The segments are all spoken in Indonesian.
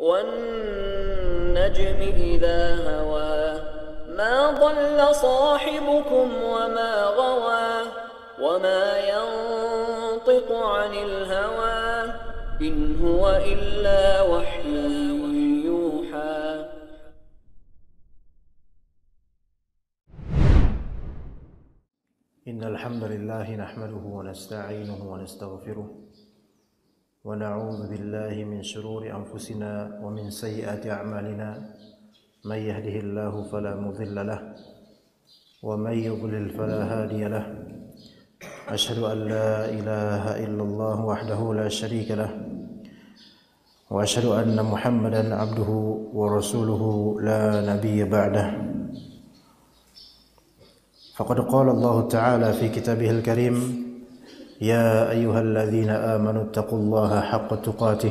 والنجم إذا هوى ما ضل صاحبكم وما غوى وما ينطق عن الهوى إن هو إلا وحي يوحى إن الحمد لله نحمده ونستعينه ونستغفره ونعوذ بالله من شرور أنفسنا ومن سيئات أعمالنا من يهده الله فلا مضل له ومن يضلل فلا هادي له أشهد أن لا إله إلا الله وحده لا شريك له وأشهد أن محمدا عبده ورسوله لا نبي بعده فقد قال الله تعالى في كتابه الكريم يا ايها الذين امنوا اتقوا الله حق تقاته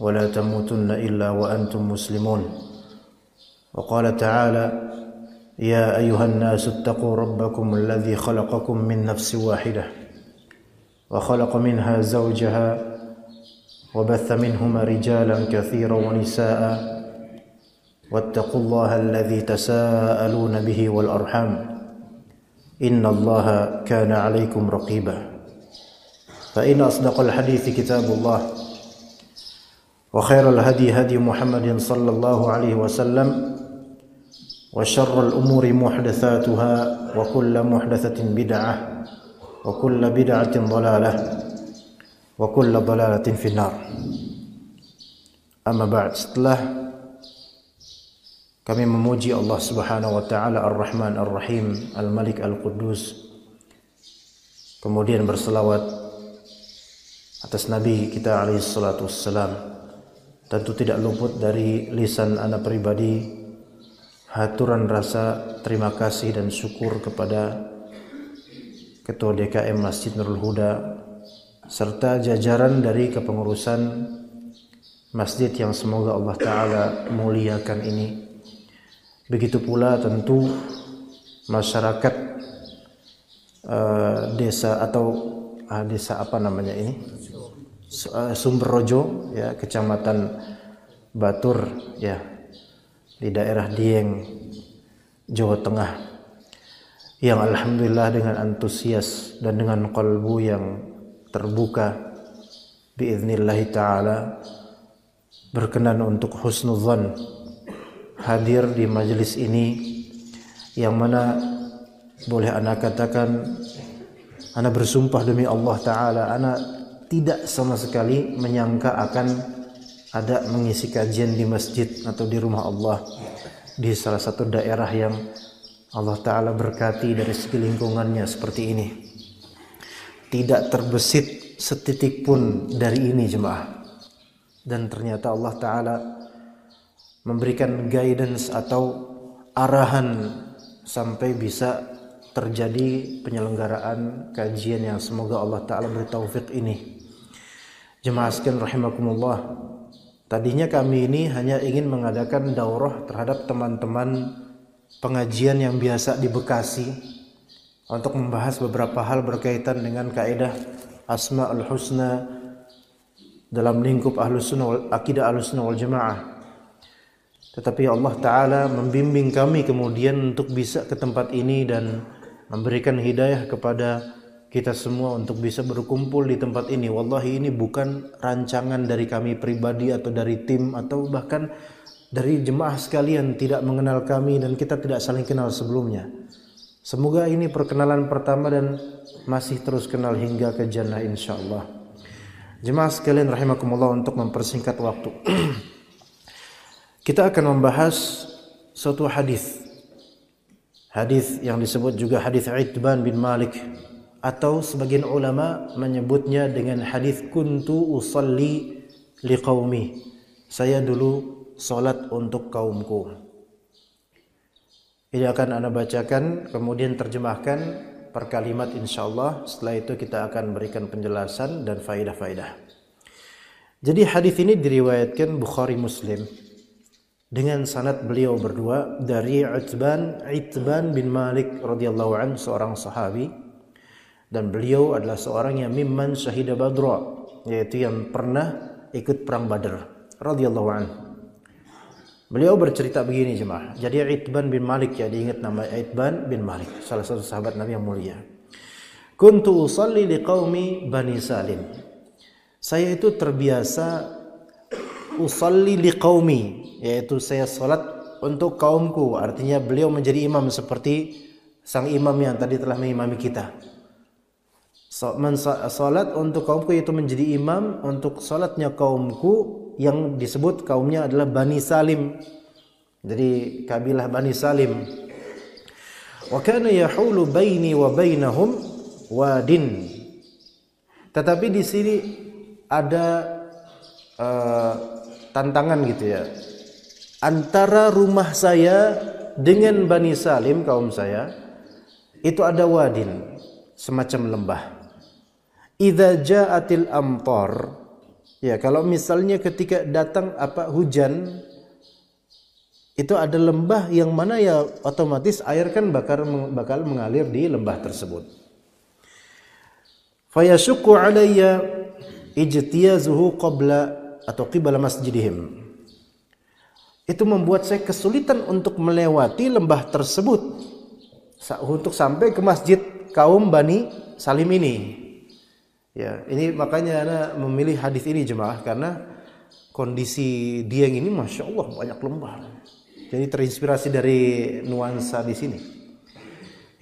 ولا تموتن الا وانتم مسلمون وقال تعالى يا ايها الناس اتقوا ربكم الذي خلقكم من نفس واحده وخلق منها زوجها وبث منهما رجالا كثيرا ونساء واتقوا الله الذي تساءلون به والارحام ان الله كان عليكم رقيبا فإن أصدق الحديث كتاب الله وخير الهدي هدي محمد صلى الله عليه وسلم وشر الأمور محدثاتها وكل محدثة بدعة وكل بدعة ضلالة وكل ضلالة في النار أما بعد setelah kami memuji Allah Subhanahu wa taala Ar-Rahman Ar-Rahim Al-Malik Al-Quddus kemudian berselawat atas Nabi kita alaihi salatu wassalam tentu tidak luput dari lisan anak pribadi haturan rasa terima kasih dan syukur kepada Ketua DKM Masjid Nurul Huda serta jajaran dari kepengurusan masjid yang semoga Allah Ta'ala muliakan ini begitu pula tentu masyarakat uh, desa atau uh, ah, desa apa namanya ini uh, ah, Sumberrojo ya kecamatan Batur ya di daerah Dieng Jawa Tengah yang alhamdulillah dengan antusias dan dengan kalbu yang terbuka biiznillahi taala berkenan untuk husnuzan hadir di majelis ini yang mana boleh anak katakan Ana bersumpah demi Allah Ta'ala, Ana tidak sama sekali menyangka akan ada mengisi kajian di masjid atau di rumah Allah di salah satu daerah yang Allah Ta'ala berkati dari segi lingkungannya seperti ini. Tidak terbesit setitik pun dari ini jemaah. Dan ternyata Allah Ta'ala memberikan guidance atau arahan sampai bisa terjadi penyelenggaraan kajian yang semoga Allah Ta'ala beri taufik ini. Jemaah sekalian rahimakumullah. Tadinya kami ini hanya ingin mengadakan daurah terhadap teman-teman pengajian yang biasa di Bekasi untuk membahas beberapa hal berkaitan dengan kaidah Asmaul Husna dalam lingkup Ahlus Sunnah wal Akidah Ahlus Sunnah wal Jamaah. Tetapi Allah Ta'ala membimbing kami kemudian untuk bisa ke tempat ini dan memberikan hidayah kepada kita semua untuk bisa berkumpul di tempat ini. Wallahi ini bukan rancangan dari kami pribadi atau dari tim atau bahkan dari jemaah sekalian tidak mengenal kami dan kita tidak saling kenal sebelumnya. Semoga ini perkenalan pertama dan masih terus kenal hingga ke jannah insyaallah. Jemaah sekalian rahimakumullah untuk mempersingkat waktu. kita akan membahas suatu hadis Hadis yang disebut juga hadis Itban bin Malik atau sebagian ulama menyebutnya dengan hadis kuntu usalli liqaumi. Saya dulu salat untuk kaumku. Ini akan Anda bacakan kemudian terjemahkan per kalimat insyaallah. Setelah itu kita akan berikan penjelasan dan faidah-faidah. Jadi hadis ini diriwayatkan Bukhari Muslim dengan sanad beliau berdua dari Utban Itban bin Malik radhiyallahu an seorang sahabi dan beliau adalah seorang yang mimman syahida badra yaitu yang pernah ikut perang Badar radhiyallahu an Beliau bercerita begini jemaah. Jadi Itban bin Malik ya diingat nama Itban bin Malik, salah satu sahabat Nabi yang mulia. Kuntu usalli liqaumi Bani Salim. Saya itu terbiasa usalli liqaumi yaitu saya salat untuk kaumku artinya beliau menjadi imam seperti sang imam yang tadi telah mengimami kita salat untuk kaumku yaitu menjadi imam untuk salatnya kaumku yang disebut kaumnya adalah Bani Salim jadi kabilah Bani Salim wa kana yahulu baini wa bainahum wadin tetapi di sini ada uh, tantangan gitu ya antara rumah saya dengan Bani Salim kaum saya itu ada wadin semacam lembah idza ja'atil amtar ya kalau misalnya ketika datang apa hujan itu ada lembah yang mana ya otomatis air kan bakal bakal mengalir di lembah tersebut fayashqu alayya ijtiyazuhu qabla atau qibla masjidihim. Itu membuat saya kesulitan untuk melewati lembah tersebut untuk sampai ke masjid kaum Bani Salim ini. Ya, ini makanya ana memilih hadis ini jemaah karena kondisi Dieng ini masya Allah banyak lembah. Jadi terinspirasi dari nuansa di sini.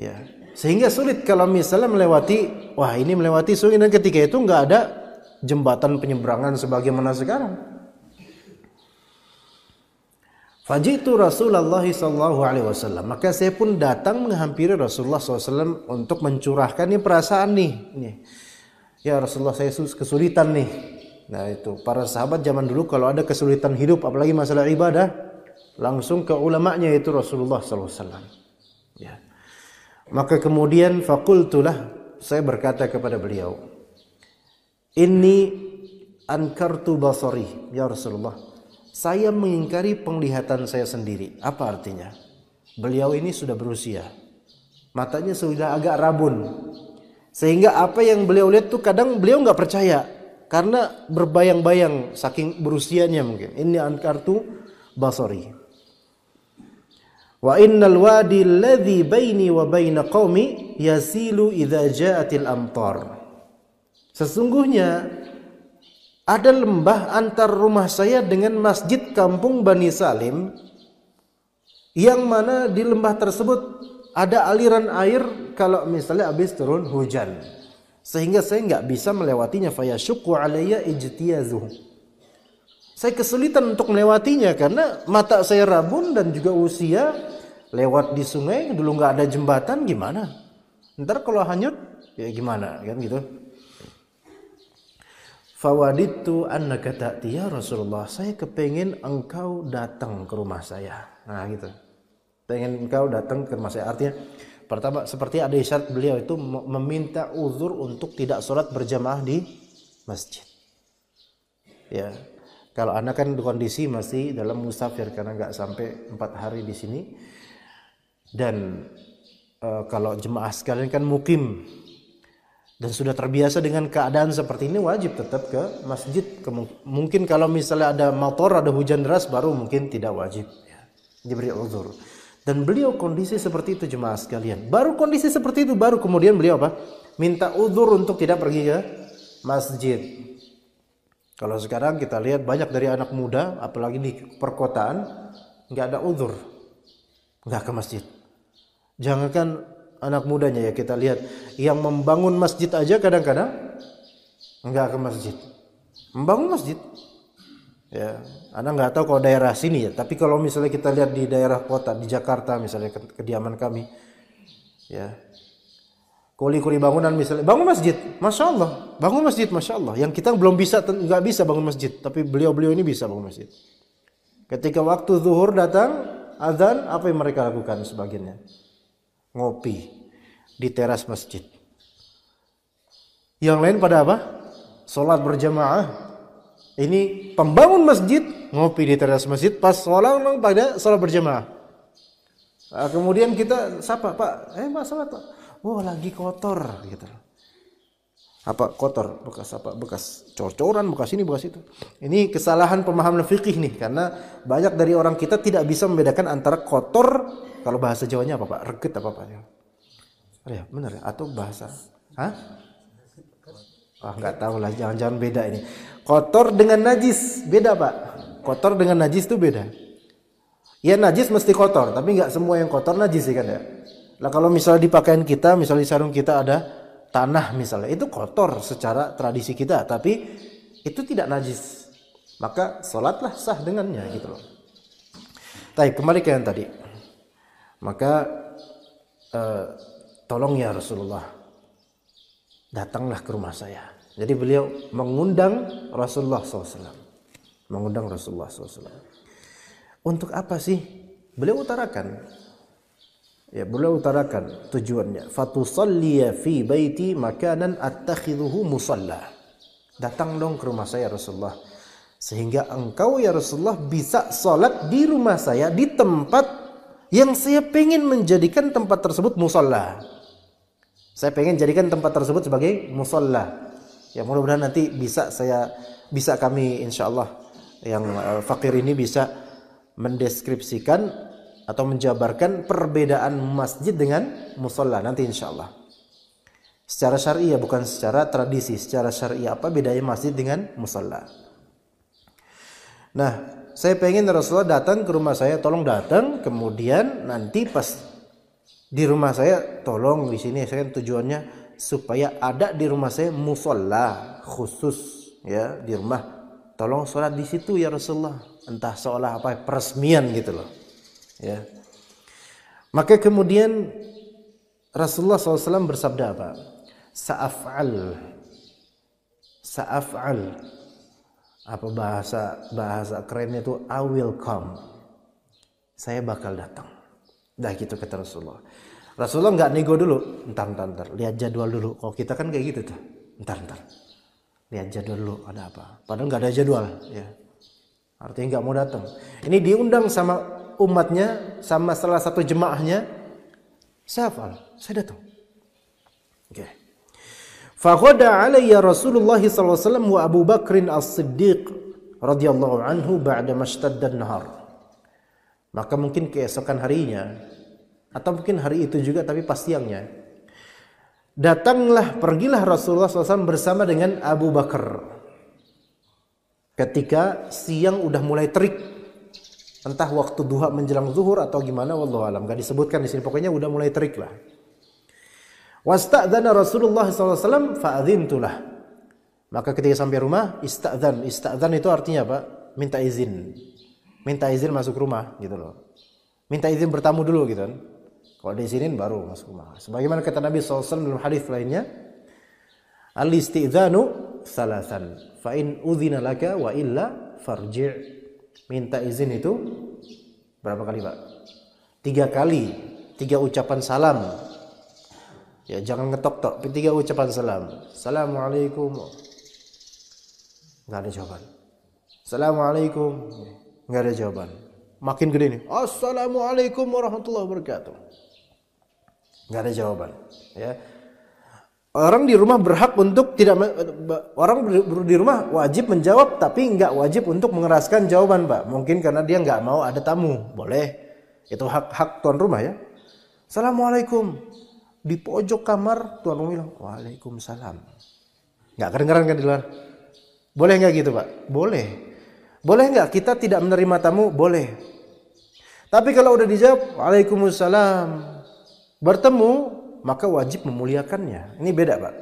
Ya, sehingga sulit kalau misalnya melewati wah ini melewati sungai dan ketika itu nggak ada jembatan penyeberangan sebagaimana sekarang. Fajitu Rasulullah sallallahu alaihi wasallam. Maka saya pun datang menghampiri Rasulullah SAW untuk mencurahkan nih perasaan nih. nih. Ya Rasulullah saya kesulitan nih. Nah itu para sahabat zaman dulu kalau ada kesulitan hidup apalagi masalah ibadah langsung ke ulamanya itu Rasulullah SAW. Ya. Maka kemudian fakultulah saya berkata kepada beliau, ini ankartu basari ya Rasulullah. Saya mengingkari penglihatan saya sendiri. Apa artinya? Beliau ini sudah berusia. Matanya sudah agak rabun. Sehingga apa yang beliau lihat tuh kadang beliau nggak percaya karena berbayang-bayang saking berusianya mungkin. Ini ankartu basari. Wa innal wadi alladhi baini wa baina qaumi yasilu idza ja'atil amtar. Sesungguhnya ada lembah antar rumah saya dengan masjid kampung Bani Salim yang mana di lembah tersebut ada aliran air kalau misalnya habis turun hujan sehingga saya nggak bisa melewatinya faya syuku alayya ijtiyazuh saya kesulitan untuk melewatinya karena mata saya rabun dan juga usia lewat di sungai dulu nggak ada jembatan gimana ntar kalau hanyut ya gimana kan gitu Fawadittu annaka ta'ti ya Rasulullah. Saya kepengen engkau datang ke rumah saya. Nah, gitu. Pengen engkau datang ke rumah saya. Artinya pertama seperti ada isyarat beliau itu meminta uzur untuk tidak sholat berjamaah di masjid. Ya. Kalau anak kan kondisi masih dalam musafir karena nggak sampai empat hari di sini. Dan e, kalau jemaah sekalian kan mukim dan sudah terbiasa dengan keadaan seperti ini wajib tetap ke masjid. Mungkin kalau misalnya ada motor, ada hujan deras baru mungkin tidak wajib ya. Diberi uzur. Dan beliau kondisi seperti itu jemaah sekalian. Baru kondisi seperti itu baru kemudian beliau apa? Minta uzur untuk tidak pergi ke masjid. Kalau sekarang kita lihat banyak dari anak muda apalagi di perkotaan nggak ada uzur nggak ke masjid. Jangankan anak mudanya ya kita lihat yang membangun masjid aja kadang-kadang nggak ke masjid membangun masjid ya anda nggak tahu kalau daerah sini ya tapi kalau misalnya kita lihat di daerah kota di Jakarta misalnya kediaman kami ya kuli-kuli bangunan misalnya bangun masjid masya Allah bangun masjid masya Allah yang kita belum bisa nggak bisa bangun masjid tapi beliau-beliau ini bisa bangun masjid ketika waktu zuhur datang azan apa yang mereka lakukan sebagainya ngopi di teras masjid. Yang lain pada apa? Sholat berjamaah. Ini pembangun masjid ngopi di teras masjid pas sholat memang pada sholat berjamaah. Nah, kemudian kita sapa Pak, eh Pak sholat Pak, wah oh, lagi kotor gitu apa kotor bekas apa bekas cor-coran bekas ini bekas itu ini kesalahan pemahaman fikih nih karena banyak dari orang kita tidak bisa membedakan antara kotor kalau bahasa Jawanya apa pak reget apa pak ya benar ya atau bahasa ah Wah nggak tahu lah jangan-jangan beda ini kotor dengan najis beda pak kotor dengan najis itu beda ya najis mesti kotor tapi nggak semua yang kotor najis sih kan ya lah kalau misalnya di pakaian kita misalnya di sarung kita ada tanah misalnya itu kotor secara tradisi kita tapi itu tidak najis maka sholatlah sah dengannya gitu loh tapi kembali ke yang tadi maka eh, tolong ya Rasulullah datanglah ke rumah saya jadi beliau mengundang Rasulullah SAW mengundang Rasulullah SAW untuk apa sih beliau utarakan Ya, beliau utarakan tujuannya. Fatusalliya fi baiti makanan attakhidhuhu musalla. Datang dong ke rumah saya Rasulullah. Sehingga engkau ya Rasulullah bisa salat di rumah saya di tempat yang saya pengen menjadikan tempat tersebut musalla. Saya pengen jadikan tempat tersebut sebagai musalla. Ya mudah-mudahan nanti bisa saya bisa kami insyaallah yang uh, fakir ini bisa mendeskripsikan atau menjabarkan perbedaan masjid dengan musola nanti insya Allah. Secara syariah bukan secara tradisi, secara syariah apa bedanya masjid dengan musola? Nah, saya pengen Rasulullah datang ke rumah saya, tolong datang. Kemudian nanti pas di rumah saya, tolong di sini saya kan tujuannya supaya ada di rumah saya musola khusus ya di rumah. Tolong sholat di situ ya Rasulullah. Entah seolah apa peresmian gitu loh Ya. Maka kemudian Rasulullah SAW bersabda apa? Sa'af'al. Sa'af'al. Apa bahasa bahasa kerennya itu I will come. Saya bakal datang. Dah gitu kata Rasulullah. Rasulullah nggak nego dulu. ntar ntar entar. Lihat jadwal dulu. Kalau kita kan kayak gitu tuh. ntar ntar Lihat jadwal dulu ada apa. Padahal nggak ada jadwal. Ya. Artinya nggak mau datang. Ini diundang sama umatnya sama salah satu jemaahnya saya saya datang oke fakoda alaiya Rasulullah sallallahu alaihi wasallam wa Abu Bakrin As-Siddiq radhiyallahu anhu ba'da mashtadda nahar Maka mungkin keesokan harinya atau mungkin hari itu juga tapi pas siangnya datanglah pergilah Rasulullah SAW bersama dengan Abu Bakar ketika siang udah mulai terik entah waktu duha menjelang zuhur atau gimana wallahu alam gak disebutkan di sini pokoknya udah mulai terik lah wasta'dzana Rasulullah SAW fa'adzintulah maka ketika sampai rumah istadzan istadzan itu artinya apa minta izin minta izin masuk rumah gitu loh minta izin bertamu dulu gitu kan kalau diizinin baru masuk rumah sebagaimana kata Nabi SAW dalam hadis lainnya al-istidzanu salasan fa in udzina laka wa illa farji' minta izin itu berapa kali pak? Tiga kali, tiga ucapan salam. Ya jangan ngetok-tok, tiga ucapan salam. Assalamualaikum. Nggak ada jawaban. Assalamualaikum. Nggak ada jawaban. Makin gede nih. Assalamualaikum warahmatullahi wabarakatuh. Nggak ada jawaban. Ya orang di rumah berhak untuk tidak orang di rumah wajib menjawab tapi nggak wajib untuk mengeraskan jawaban pak mungkin karena dia nggak mau ada tamu boleh itu hak hak tuan rumah ya assalamualaikum di pojok kamar tuan rumah bilang waalaikumsalam nggak kedengeran kan di luar boleh nggak gitu pak boleh boleh nggak kita tidak menerima tamu boleh tapi kalau udah dijawab waalaikumsalam bertemu maka wajib memuliakannya. Ini beda, Pak.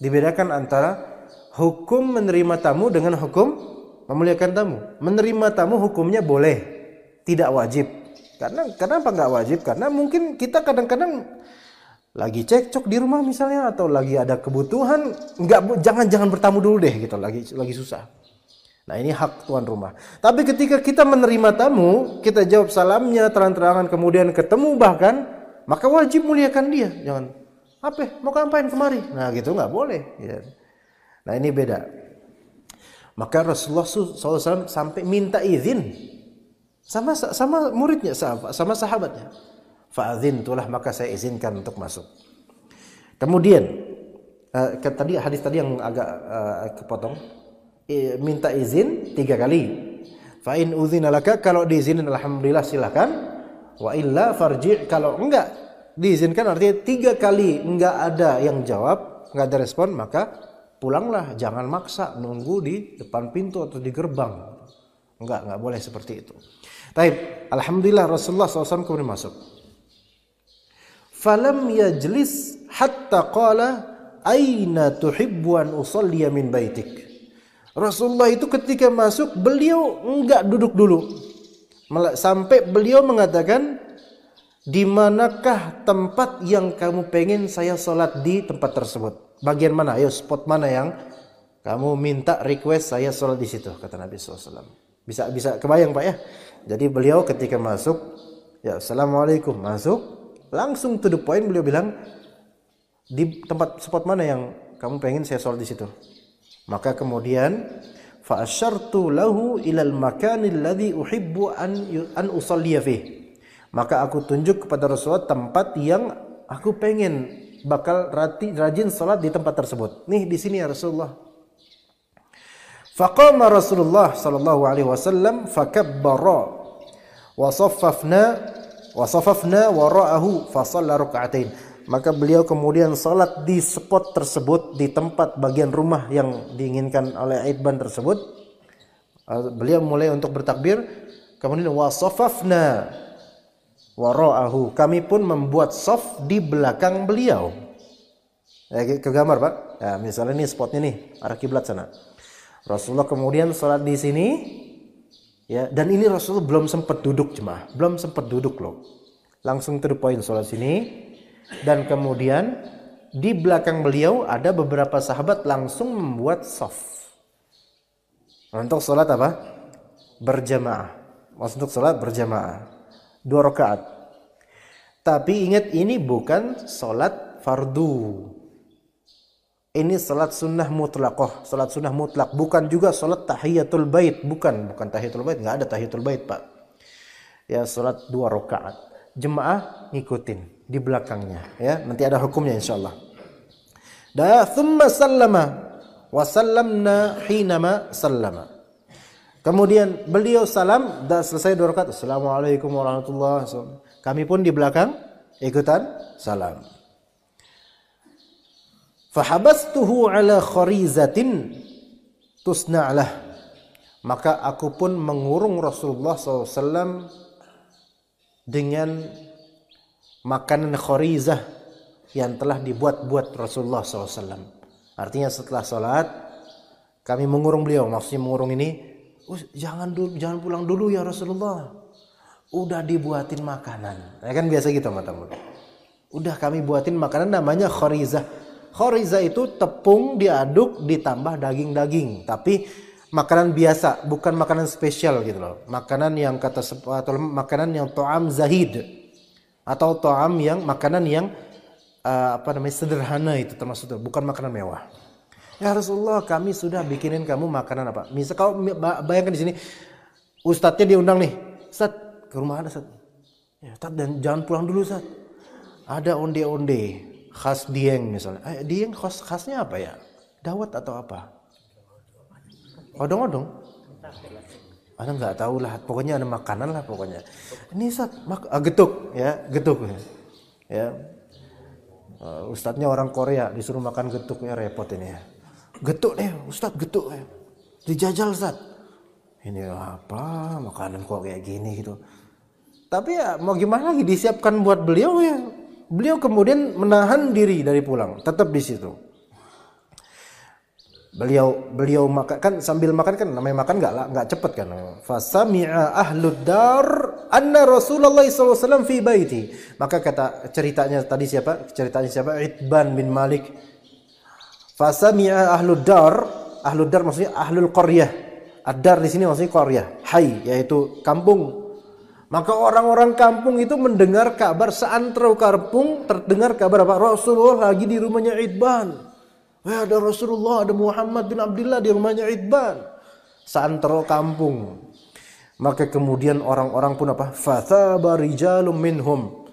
Dibedakan antara hukum menerima tamu dengan hukum memuliakan tamu. Menerima tamu hukumnya boleh, tidak wajib. Karena kenapa nggak wajib? Karena mungkin kita kadang-kadang lagi cekcok di rumah misalnya atau lagi ada kebutuhan, nggak jangan-jangan bertamu dulu deh gitu, lagi lagi susah. Nah ini hak tuan rumah. Tapi ketika kita menerima tamu, kita jawab salamnya terang-terangan kemudian ketemu bahkan maka wajib muliakan dia. Jangan apa mau ngapain kemari? Nah gitu nggak boleh. Ya. Nah ini beda. Maka Rasulullah SAW sampai minta izin sama sama muridnya sama sahabatnya. faizin itulah maka saya izinkan untuk masuk. Kemudian uh, tadi hadis tadi yang agak uh, kepotong minta izin tiga kali. Fa'in uzin kalau diizinin alhamdulillah silahkan Wa illa farji' kalau enggak diizinkan artinya tiga kali enggak ada yang jawab, enggak ada respon maka pulanglah jangan maksa nunggu di depan pintu atau di gerbang. Enggak, enggak boleh seperti itu. Taib, alhamdulillah Rasulullah SAW kemudian masuk. Falam yajlis hatta qala aina tuhibbu an usalliya min baitik. Rasulullah itu ketika masuk beliau enggak duduk dulu. Sampai beliau mengatakan, di manakah tempat yang kamu pengen saya sholat di tempat tersebut? Bagian mana? Ayo spot mana yang kamu minta request saya sholat di situ? Kata Nabi SAW. Bisa bisa kebayang pak ya? Jadi beliau ketika masuk, ya assalamualaikum masuk, langsung to the point beliau bilang di tempat spot mana yang kamu pengen saya sholat di situ? Maka kemudian fa asyartu lahu ilal makanil ladzi uhibbu an an usalliya maka aku tunjuk kepada Rasulullah tempat yang aku pengen bakal rati, rajin salat di tempat tersebut nih di sini ya Rasulullah faqama Rasulullah sallallahu alaihi wasallam fakabbara wa saffafna wa safafna wara'ahu fa shalla rak'atain maka beliau kemudian sholat di spot tersebut di tempat bagian rumah yang diinginkan oleh Aidban tersebut. Eh, beliau mulai untuk bertakbir. Kemudian wasofafna waro'ahu. Kami pun membuat soft di belakang beliau. Ya, ke gambar pak. Ya, misalnya ini spotnya nih arah kiblat sana. Rasulullah kemudian sholat di sini. Ya, dan ini Rasulullah belum sempat duduk jemaah, belum sempat duduk loh. Langsung to the point sholat sini dan kemudian di belakang beliau ada beberapa sahabat langsung membuat soft untuk sholat apa berjamaah untuk sholat berjamaah dua rakaat tapi ingat ini bukan sholat fardu ini sholat sunnah mutlakoh, sholat sunnah mutlak, bukan juga sholat tahiyatul bait, bukan, bukan tahiyatul bait, nggak ada tahiyatul bait pak. Ya sholat dua rakaat, jemaah ngikutin di belakangnya ya nanti ada hukumnya insyaallah da thumma sallama wa sallamna hinama sallama kemudian beliau salam dan selesai dua rakaat assalamualaikum warahmatullahi wabarakatuh kami pun di belakang ikutan salam fahabastuhu ala kharizatin tusna'lah maka aku pun mengurung Rasulullah SAW dengan makanan khorizah yang telah dibuat-buat Rasulullah SAW. Artinya setelah sholat kami mengurung beliau, maksudnya mengurung ini, jangan dulu, jangan pulang dulu ya Rasulullah. Udah dibuatin makanan, ya kan biasa gitu teman-teman. Udah kami buatin makanan namanya khorizah. Khorizah itu tepung diaduk ditambah daging-daging, tapi makanan biasa, bukan makanan spesial gitu loh. Makanan yang kata atau makanan yang to'am zahid atau to'am yang makanan yang uh, apa namanya sederhana itu termasuk itu, bukan makanan mewah. Ya Rasulullah, kami sudah bikinin kamu makanan apa? Misal kau bayangkan di sini ustadznya diundang nih. Ustaz, ke rumah ada Ustaz. Ya, Ustaz dan jangan pulang dulu Ustaz. Ada onde-onde khas Dieng misalnya. Eh, Dieng khas khasnya apa ya? Dawet atau apa? Odong-odong. Ana nggak tahu lah, pokoknya ada makanan lah pokoknya. Ini Ustaz, mak uh, getuk ya, getuk ya. ya. Uh, eh, Ustadznya orang Korea disuruh makan getuknya repot ini ya. Getuk deh, Ustadz getuk ya. Dijajal saat Ini apa makanan kok kayak gini gitu. Tapi ya mau gimana lagi disiapkan buat beliau ya. Beliau kemudian menahan diri dari pulang, tetap di situ beliau beliau makan kan sambil makan kan namanya makan nggak nggak cepet kan fasami'a ahlud dar anna rasulullah saw fi baiti maka kata ceritanya tadi siapa ceritanya siapa itban bin malik fasami'a ahlud dar ahlud dar maksudnya ahlul qaryah adar di sini maksudnya qaryah hai yaitu kampung maka orang-orang kampung itu mendengar kabar seantero kampung terdengar kabar apa Rasulullah lagi di rumahnya Itban Wah eh, ada Rasulullah, ada Muhammad bin Abdullah di rumahnya Idban. Santero kampung. Maka kemudian orang-orang pun apa? Fathaba rijalum minhum.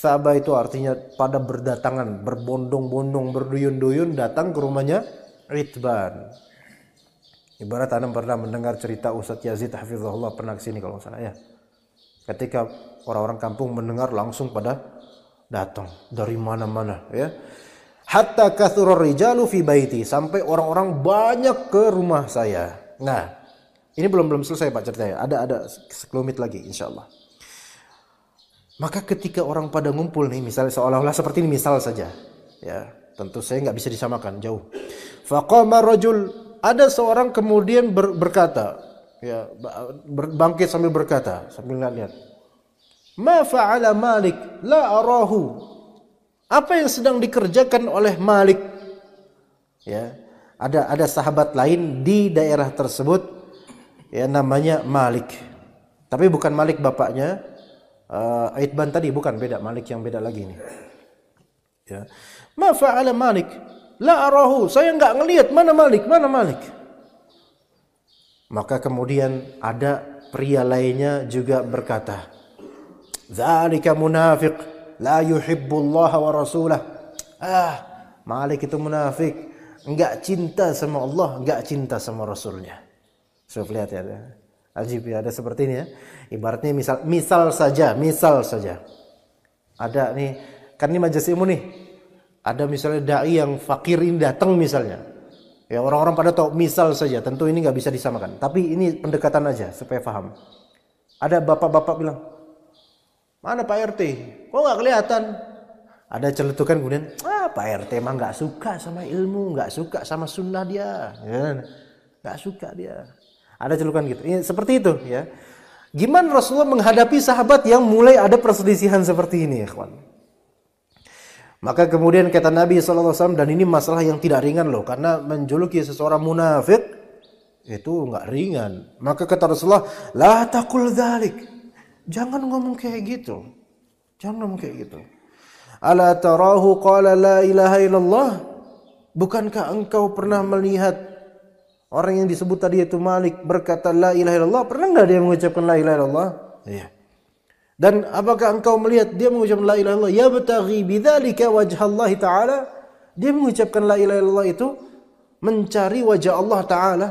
Thaba itu artinya pada berdatangan, berbondong-bondong, berduyun-duyun datang ke rumahnya Ridban. Ibarat Anda pernah mendengar cerita Ustadz Yazid Hafizullah pernah kesini kalau salah ya. Ketika orang-orang kampung mendengar langsung pada datang dari mana-mana ya hatta kathurur rijalu fi baiti sampai orang-orang banyak ke rumah saya. Nah, ini belum belum selesai Pak ceritanya. Ada ada sekelumit lagi insyaallah. Maka ketika orang pada ngumpul nih misalnya seolah-olah seperti ini misal saja. Ya, tentu saya nggak bisa disamakan jauh. Faqama rajul ada seorang kemudian ber, berkata ya bangkit sambil berkata sambil lihat. Ma fa'ala Malik la arahu apa yang sedang dikerjakan oleh Malik? Ya, ada ada sahabat lain di daerah tersebut ya namanya Malik. Tapi bukan Malik bapaknya uh, eh, Aitban tadi bukan beda Malik yang beda lagi ini. Ya. Ma fa'ala Malik? La arahu. Saya enggak ngelihat mana Malik, mana Malik. Maka kemudian ada pria lainnya juga berkata, "Dzalika munafiq." la yuhibbullaha wa rasulah. Ah, Malik itu munafik. Enggak cinta sama Allah, enggak cinta sama Rasulnya. Sudah so, lihat ya. Ajib ya, ada seperti ini ya. Ibaratnya misal misal saja, misal saja. Ada nih, kan ini majelis ilmu nih. Ada misalnya dai yang fakir ini datang misalnya. Ya orang-orang pada tahu misal saja, tentu ini enggak bisa disamakan. Tapi ini pendekatan aja supaya paham. Ada bapak-bapak bilang, Mana Pak RT? Kok nggak kelihatan? Ada celetukan kemudian, ah Pak RT emang nggak suka sama ilmu, nggak suka sama sunnah dia, ya kan? nggak ya, suka dia. Ada celukan gitu. Ini ya, seperti itu ya. Gimana Rasulullah menghadapi sahabat yang mulai ada perselisihan seperti ini, ikhwan? Maka kemudian kata Nabi SAW, dan ini masalah yang tidak ringan loh, karena menjuluki seseorang munafik, itu nggak ringan. Maka kata Rasulullah, La takul dhalik. Jangan ngomong kayak gitu. Jangan ngomong kayak gitu. Ala tarahu qala la ilaha illallah. Bukankah engkau pernah melihat orang yang disebut tadi itu Malik berkata la ilaha illallah? Pernah enggak dia mengucapkan la ilaha illallah? Iya. Dan apakah engkau melihat dia mengucapkan la ilaha illallah? Ya bataghi bidzalika wajhallahi taala. Dia mengucapkan la ilaha illallah itu mencari wajah Allah taala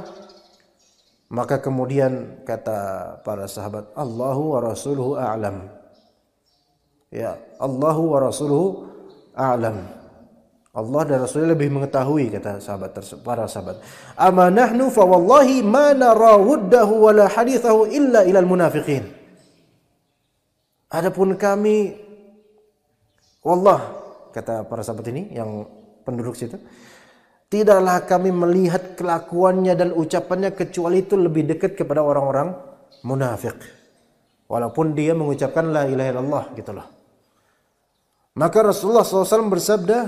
maka kemudian kata para sahabat, Allahu wa rasuluhu a'lam. Ya, Allahu wa rasuluhu a'lam. Allah dan Rasulnya lebih mengetahui kata sahabat tersebut, para sahabat. Ama nahnu fa wallahi ma nara wuddahu wa la hadithahu illa ilal munafiqin. Adapun kami wallah kata para sahabat ini yang penduduk situ, Tidaklah kami melihat kelakuannya dan ucapannya kecuali itu lebih dekat kepada orang-orang munafik. Walaupun dia mengucapkan la ilaha illallah gitu Maka Rasulullah SAW bersabda,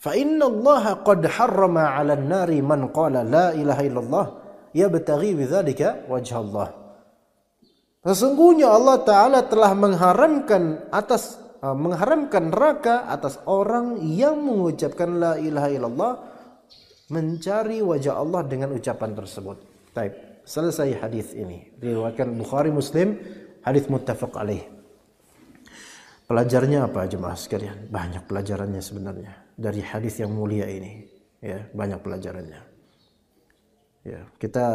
"Fa inna Allah qad harrama 'ala an-nari man qala la ilaha illallah yabtaghi bidzalika wajh Allah." Sesungguhnya Allah Taala telah mengharamkan atas eh, mengharamkan neraka atas orang yang mengucapkan la ilaha illallah mencari wajah Allah dengan ucapan tersebut. Taib. Selesai hadis ini. Diriwayatkan Bukhari Muslim, hadis muttafaq alaih. Pelajarnya apa jemaah sekalian? Banyak pelajarannya sebenarnya dari hadis yang mulia ini. Ya, banyak pelajarannya. Ya, kita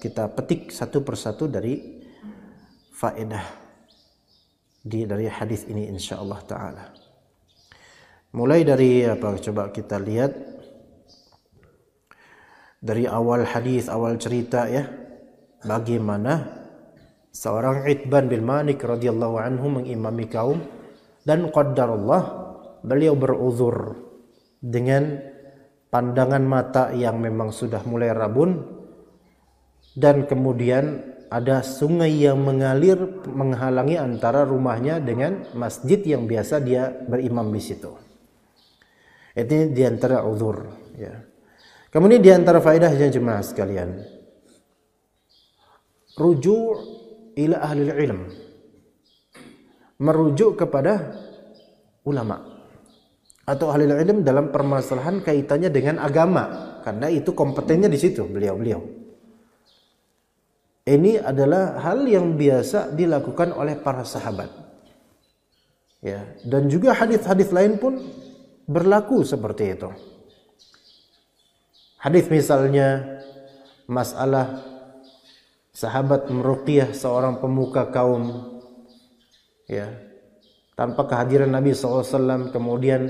kita petik satu persatu dari faedah di dari hadis ini insyaallah taala. Mulai dari apa coba kita lihat dari awal hadis, awal cerita ya. Bagaimana seorang Itban bin Malik radhiyallahu anhu mengimami kaum dan qadarullah beliau beruzur dengan pandangan mata yang memang sudah mulai rabun dan kemudian ada sungai yang mengalir menghalangi antara rumahnya dengan masjid yang biasa dia berimam di situ. Itu diantara uzur. Ya. Kemudian di antara yang jemaah sekalian, rujuk ila ahli ilm. Merujuk kepada ulama atau ahli ilm dalam permasalahan kaitannya dengan agama karena itu kompetennya di situ beliau-beliau. Ini adalah hal yang biasa dilakukan oleh para sahabat. Ya, dan juga hadis-hadis lain pun berlaku seperti itu. Hadis misalnya masalah sahabat meruqyah seorang pemuka kaum ya tanpa kehadiran Nabi SAW kemudian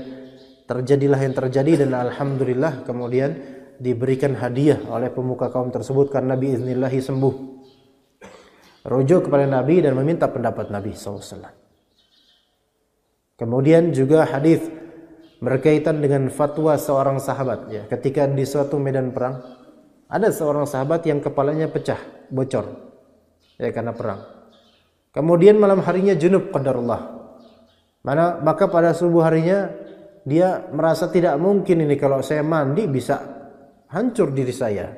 terjadilah yang terjadi dan alhamdulillah kemudian diberikan hadiah oleh pemuka kaum tersebut karena Nabi iznillahi sembuh rujuk kepada Nabi dan meminta pendapat Nabi SAW kemudian juga hadis berkaitan dengan fatwa seorang sahabat ya ketika di suatu medan perang ada seorang sahabat yang kepalanya pecah bocor ya karena perang kemudian malam harinya junub qadarullah mana maka pada subuh harinya dia merasa tidak mungkin ini kalau saya mandi bisa hancur diri saya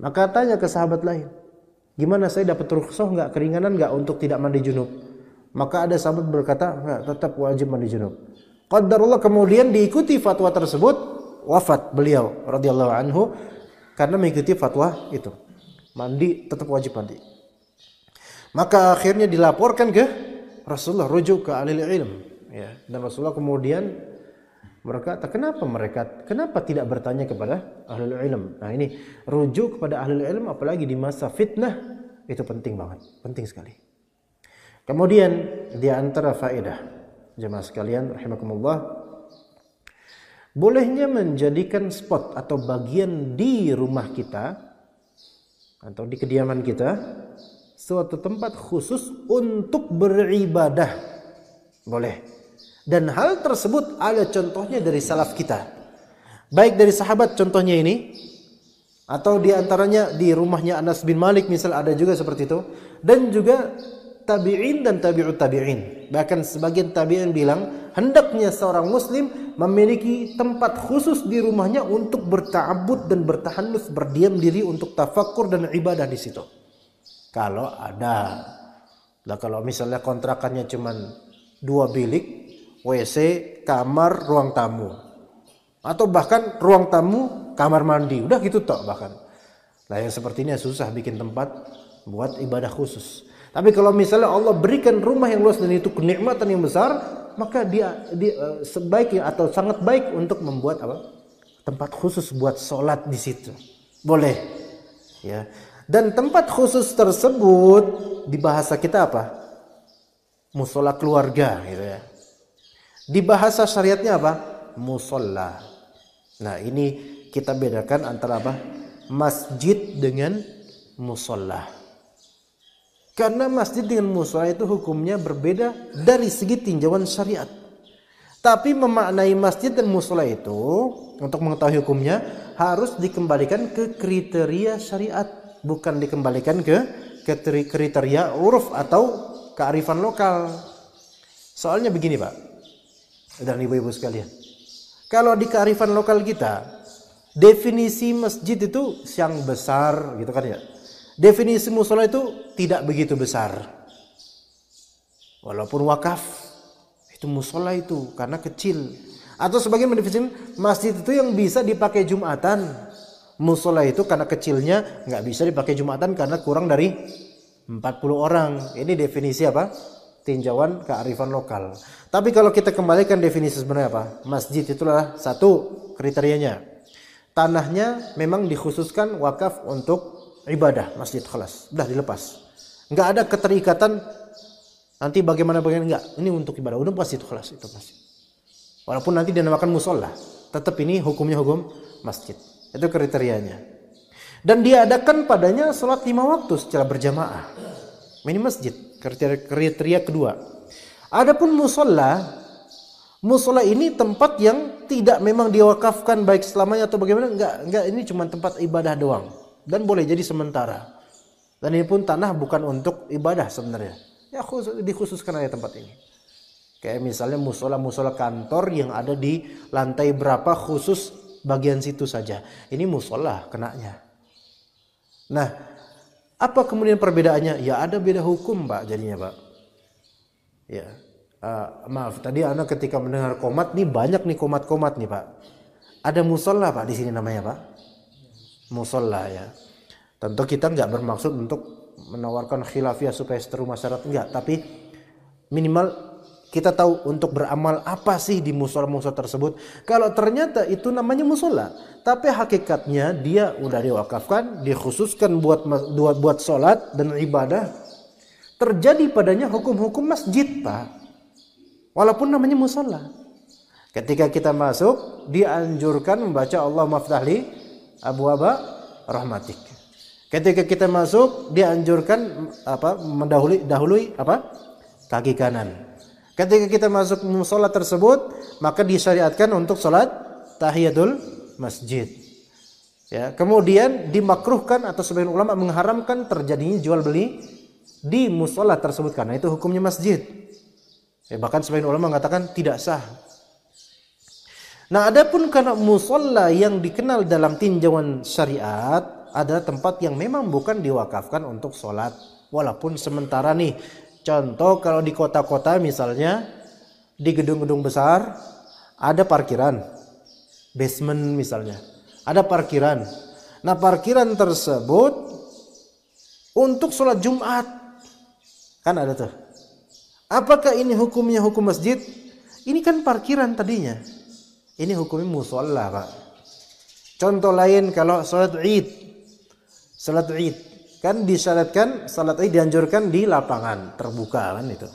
maka tanya ke sahabat lain gimana saya dapat rukhsah nggak keringanan nggak untuk tidak mandi junub maka ada sahabat berkata tetap wajib mandi junub Qadarullah kemudian diikuti fatwa tersebut wafat beliau radhiyallahu anhu karena mengikuti fatwa itu. Mandi tetap wajib mandi. Maka akhirnya dilaporkan ke Rasulullah rujuk ke ahli ilm ya. Dan Rasulullah kemudian mereka kenapa mereka kenapa tidak bertanya kepada ahli ilm. Nah, ini rujuk kepada ahli ilm apalagi di masa fitnah itu penting banget, penting sekali. Kemudian di antara faedah jemaah sekalian rahimakumullah bolehnya menjadikan spot atau bagian di rumah kita atau di kediaman kita suatu tempat khusus untuk beribadah boleh dan hal tersebut ada contohnya dari salaf kita baik dari sahabat contohnya ini atau diantaranya di rumahnya Anas bin Malik misal ada juga seperti itu dan juga tabi'in dan tabi'ut tabi'in. Bahkan sebagian tabi'in bilang, hendaknya seorang muslim memiliki tempat khusus di rumahnya untuk berta'abud dan bertahanus, berdiam diri untuk tafakur dan ibadah di situ. Kalau ada. Nah, kalau misalnya kontrakannya cuma dua bilik, WC, kamar, ruang tamu. Atau bahkan ruang tamu, kamar mandi. Udah gitu toh bahkan. Nah yang seperti ini susah bikin tempat buat ibadah khusus. Tapi kalau misalnya Allah berikan rumah yang luas dan itu kenikmatan yang besar, maka dia, dia eh, sebaiknya atau sangat baik untuk membuat apa? tempat khusus buat sholat di situ. Boleh. Ya. Dan tempat khusus tersebut di bahasa kita apa? Musola keluarga gitu ya. Di bahasa syariatnya apa? Musola. Nah, ini kita bedakan antara apa? Masjid dengan musola. Karena masjid dengan musola itu hukumnya berbeda dari segi tinjauan syariat. Tapi memaknai masjid dan musola itu untuk mengetahui hukumnya harus dikembalikan ke kriteria syariat, bukan dikembalikan ke kriteria uruf atau kearifan lokal. Soalnya begini Pak dan ibu-ibu sekalian. Kalau di kearifan lokal kita, definisi masjid itu siang besar gitu kan ya definisi musola itu tidak begitu besar. Walaupun wakaf itu musola itu karena kecil. Atau sebagian mendefinisikan masjid itu yang bisa dipakai jumatan. Musola itu karena kecilnya nggak bisa dipakai jumatan karena kurang dari 40 orang. Ini definisi apa? Tinjauan kearifan lokal. Tapi kalau kita kembalikan definisi sebenarnya apa? Masjid itulah satu kriterianya. Tanahnya memang dikhususkan wakaf untuk ibadah masjid kelas udah dilepas nggak ada keterikatan nanti bagaimana bagaimana nggak ini untuk ibadah udah masjid kelas itu masjid walaupun nanti dinamakan musola tetap ini hukumnya hukum masjid itu kriterianya dan diadakan padanya sholat lima waktu secara berjamaah ini masjid kriteria, kriteria kedua adapun musola musola ini tempat yang tidak memang diwakafkan baik selamanya atau bagaimana enggak enggak ini cuma tempat ibadah doang dan boleh jadi sementara. Dan ini pun tanah bukan untuk ibadah sebenarnya. Ya khusus, dikhususkan aja tempat ini. Kayak misalnya musola-musola kantor yang ada di lantai berapa khusus bagian situ saja. Ini musola kenanya. Nah, apa kemudian perbedaannya? Ya ada beda hukum pak jadinya pak. Ya, uh, maaf tadi anda ketika mendengar komat nih banyak nih komat-komat nih pak. Ada musola pak di sini namanya pak musola ya. Tentu kita nggak bermaksud untuk menawarkan khilafiah supaya seteru masyarakat nggak, tapi minimal kita tahu untuk beramal apa sih di musola-musola tersebut. Kalau ternyata itu namanya musola, tapi hakikatnya dia udah diwakafkan, dikhususkan buat buat buat sholat dan ibadah, terjadi padanya hukum-hukum masjid pak. Walaupun namanya musola. Ketika kita masuk, dianjurkan membaca Allah maftahli abu aba rahmatik. Ketika kita masuk dianjurkan apa mendahului dahului apa kaki kanan. Ketika kita masuk musola tersebut maka disyariatkan untuk sholat tahiyatul masjid. Ya, kemudian dimakruhkan atau sebagian ulama mengharamkan terjadinya jual beli di musola tersebut karena itu hukumnya masjid. Ya, bahkan sebagian ulama mengatakan tidak sah Nah, adapun karena musola yang dikenal dalam tinjauan syariat ada tempat yang memang bukan diwakafkan untuk sholat. Walaupun sementara nih, contoh kalau di kota-kota misalnya di gedung-gedung besar ada parkiran, basement misalnya, ada parkiran. Nah parkiran tersebut untuk sholat Jumat kan ada tuh. Apakah ini hukumnya hukum masjid? Ini kan parkiran tadinya ini hukumnya musola, Pak. Contoh lain kalau salat Id. Salat Id kan disyaratkan salat Id dianjurkan di lapangan terbuka kan itu.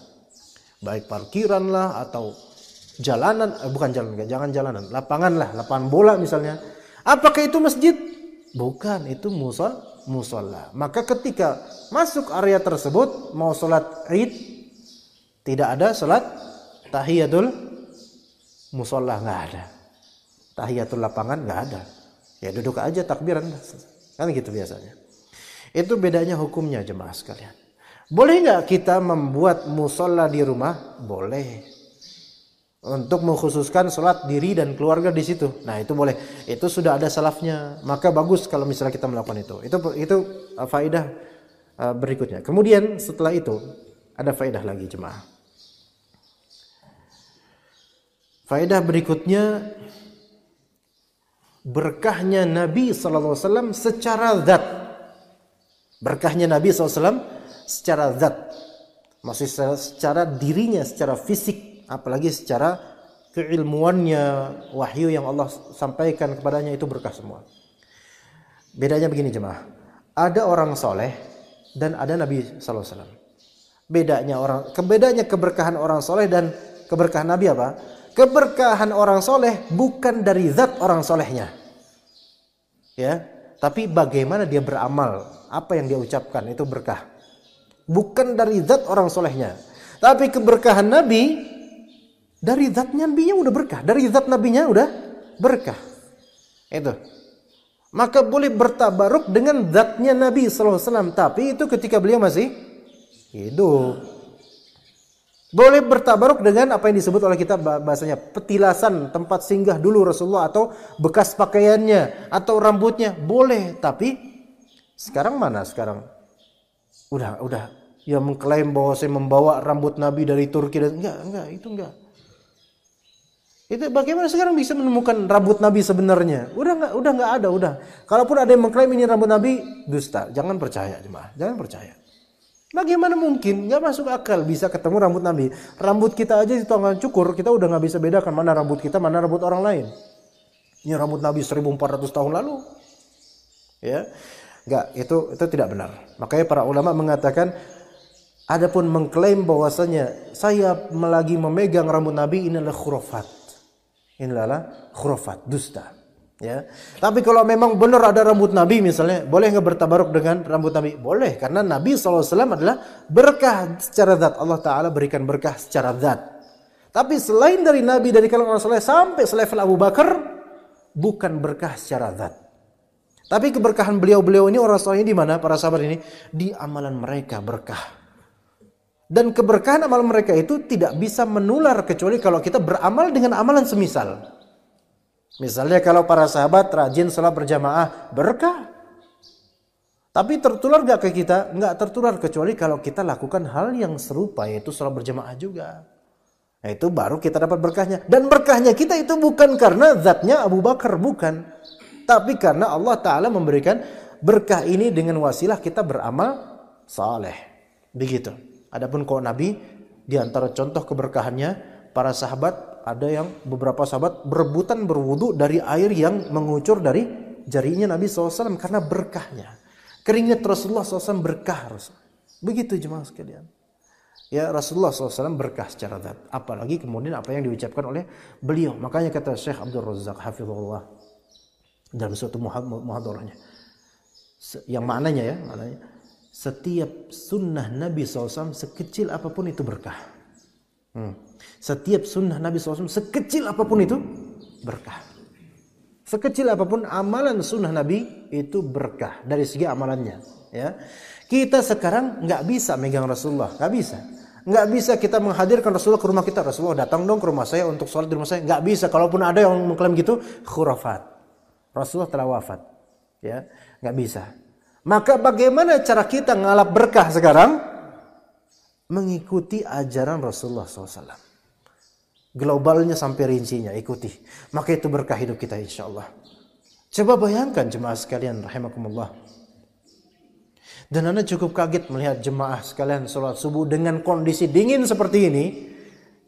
Baik parkiran lah atau jalanan eh, bukan jalan jangan jalanan, lapangan lah, lapangan bola misalnya. Apakah itu masjid? Bukan, itu musol musola. Maka ketika masuk area tersebut mau salat Id tidak ada salat tahiyatul musola nggak ada tahiyatul lapangan nggak ada ya duduk aja takbiran kan gitu biasanya itu bedanya hukumnya jemaah sekalian boleh nggak kita membuat musola di rumah boleh untuk mengkhususkan sholat diri dan keluarga di situ. Nah itu boleh. Itu sudah ada salafnya. Maka bagus kalau misalnya kita melakukan itu. Itu itu uh, faidah uh, berikutnya. Kemudian setelah itu ada faidah lagi jemaah. Faedah berikutnya berkahnya Nabi SAW secara zat. Berkahnya Nabi SAW secara zat. maksudnya secara, secara dirinya, secara fisik, apalagi secara keilmuannya, wahyu yang Allah sampaikan kepadanya itu berkah semua. Bedanya begini jemaah, ada orang soleh dan ada Nabi SAW. Bedanya orang, kebedanya keberkahan orang soleh dan keberkahan Nabi apa? keberkahan orang soleh bukan dari zat orang solehnya ya tapi bagaimana dia beramal apa yang dia ucapkan itu berkah bukan dari zat orang solehnya tapi keberkahan Nabi dari zat Nabinya udah berkah dari zat Nabinya udah berkah itu maka boleh bertabaruk dengan zatnya Nabi SAW tapi itu ketika beliau masih hidup boleh bertabaruk dengan apa yang disebut oleh kita bahasanya petilasan tempat singgah dulu Rasulullah atau bekas pakaiannya atau rambutnya boleh tapi sekarang mana sekarang udah udah ya mengklaim bahwa saya membawa rambut Nabi dari Turki dan enggak enggak itu enggak itu bagaimana sekarang bisa menemukan rambut Nabi sebenarnya udah enggak udah enggak ada udah kalaupun ada yang mengklaim ini rambut Nabi dusta jangan percaya jemaah jangan percaya Bagaimana mungkin? Gak masuk akal bisa ketemu rambut Nabi. Rambut kita aja di tangan cukur, kita udah gak bisa bedakan mana rambut kita, mana rambut orang lain. Ini rambut Nabi 1400 tahun lalu. Ya. Gak, itu itu tidak benar. Makanya para ulama mengatakan adapun mengklaim bahwasanya saya lagi memegang rambut Nabi ini adalah khurafat. Ini khurafat, dusta ya. Tapi kalau memang benar ada rambut Nabi misalnya, boleh nggak bertabaruk dengan rambut Nabi? Boleh, karena Nabi SAW adalah berkah secara zat. Allah Ta'ala berikan berkah secara zat. Tapi selain dari Nabi, dari kalangan Rasulullah sampai selevel Abu Bakar, bukan berkah secara zat. Tapi keberkahan beliau-beliau ini orang soleh di mana para sahabat ini di amalan mereka berkah. Dan keberkahan amalan mereka itu tidak bisa menular kecuali kalau kita beramal dengan amalan semisal. Misalnya kalau para sahabat rajin sholat berjamaah berkah. Tapi tertular gak ke kita? Gak tertular kecuali kalau kita lakukan hal yang serupa yaitu sholat berjamaah juga. Nah, itu baru kita dapat berkahnya. Dan berkahnya kita itu bukan karena zatnya Abu Bakar, bukan. Tapi karena Allah Ta'ala memberikan berkah ini dengan wasilah kita beramal saleh. Begitu. Adapun kok Nabi, di antara contoh keberkahannya, para sahabat ada yang beberapa sahabat berebutan berwudu dari air yang mengucur dari jarinya Nabi SAW karena berkahnya. Keringat Rasulullah SAW berkah harus Begitu jemaah sekalian. Ya Rasulullah SAW berkah secara zat. Apalagi kemudian apa yang diucapkan oleh beliau. Makanya kata Syekh Abdul Razak Hafizullah dalam suatu muhadorahnya. Yang maknanya ya, maknanya setiap sunnah Nabi SAW sekecil apapun itu berkah. Hmm setiap sunnah Nabi SAW sekecil apapun itu berkah. Sekecil apapun amalan sunnah Nabi itu berkah dari segi amalannya. Ya, kita sekarang nggak bisa megang Rasulullah, nggak bisa. Nggak bisa kita menghadirkan Rasulullah ke rumah kita. Rasulullah datang dong ke rumah saya untuk sholat di rumah saya. Nggak bisa. Kalaupun ada yang mengklaim gitu, khurafat. Rasulullah telah wafat. Ya, nggak bisa. Maka bagaimana cara kita ngalap berkah sekarang? Mengikuti ajaran Rasulullah SAW globalnya sampai rincinya ikuti maka itu berkah hidup kita Insya Allah coba bayangkan jemaah sekalian rahimakumullah dan anda cukup kaget melihat jemaah sekalian sholat subuh dengan kondisi dingin seperti ini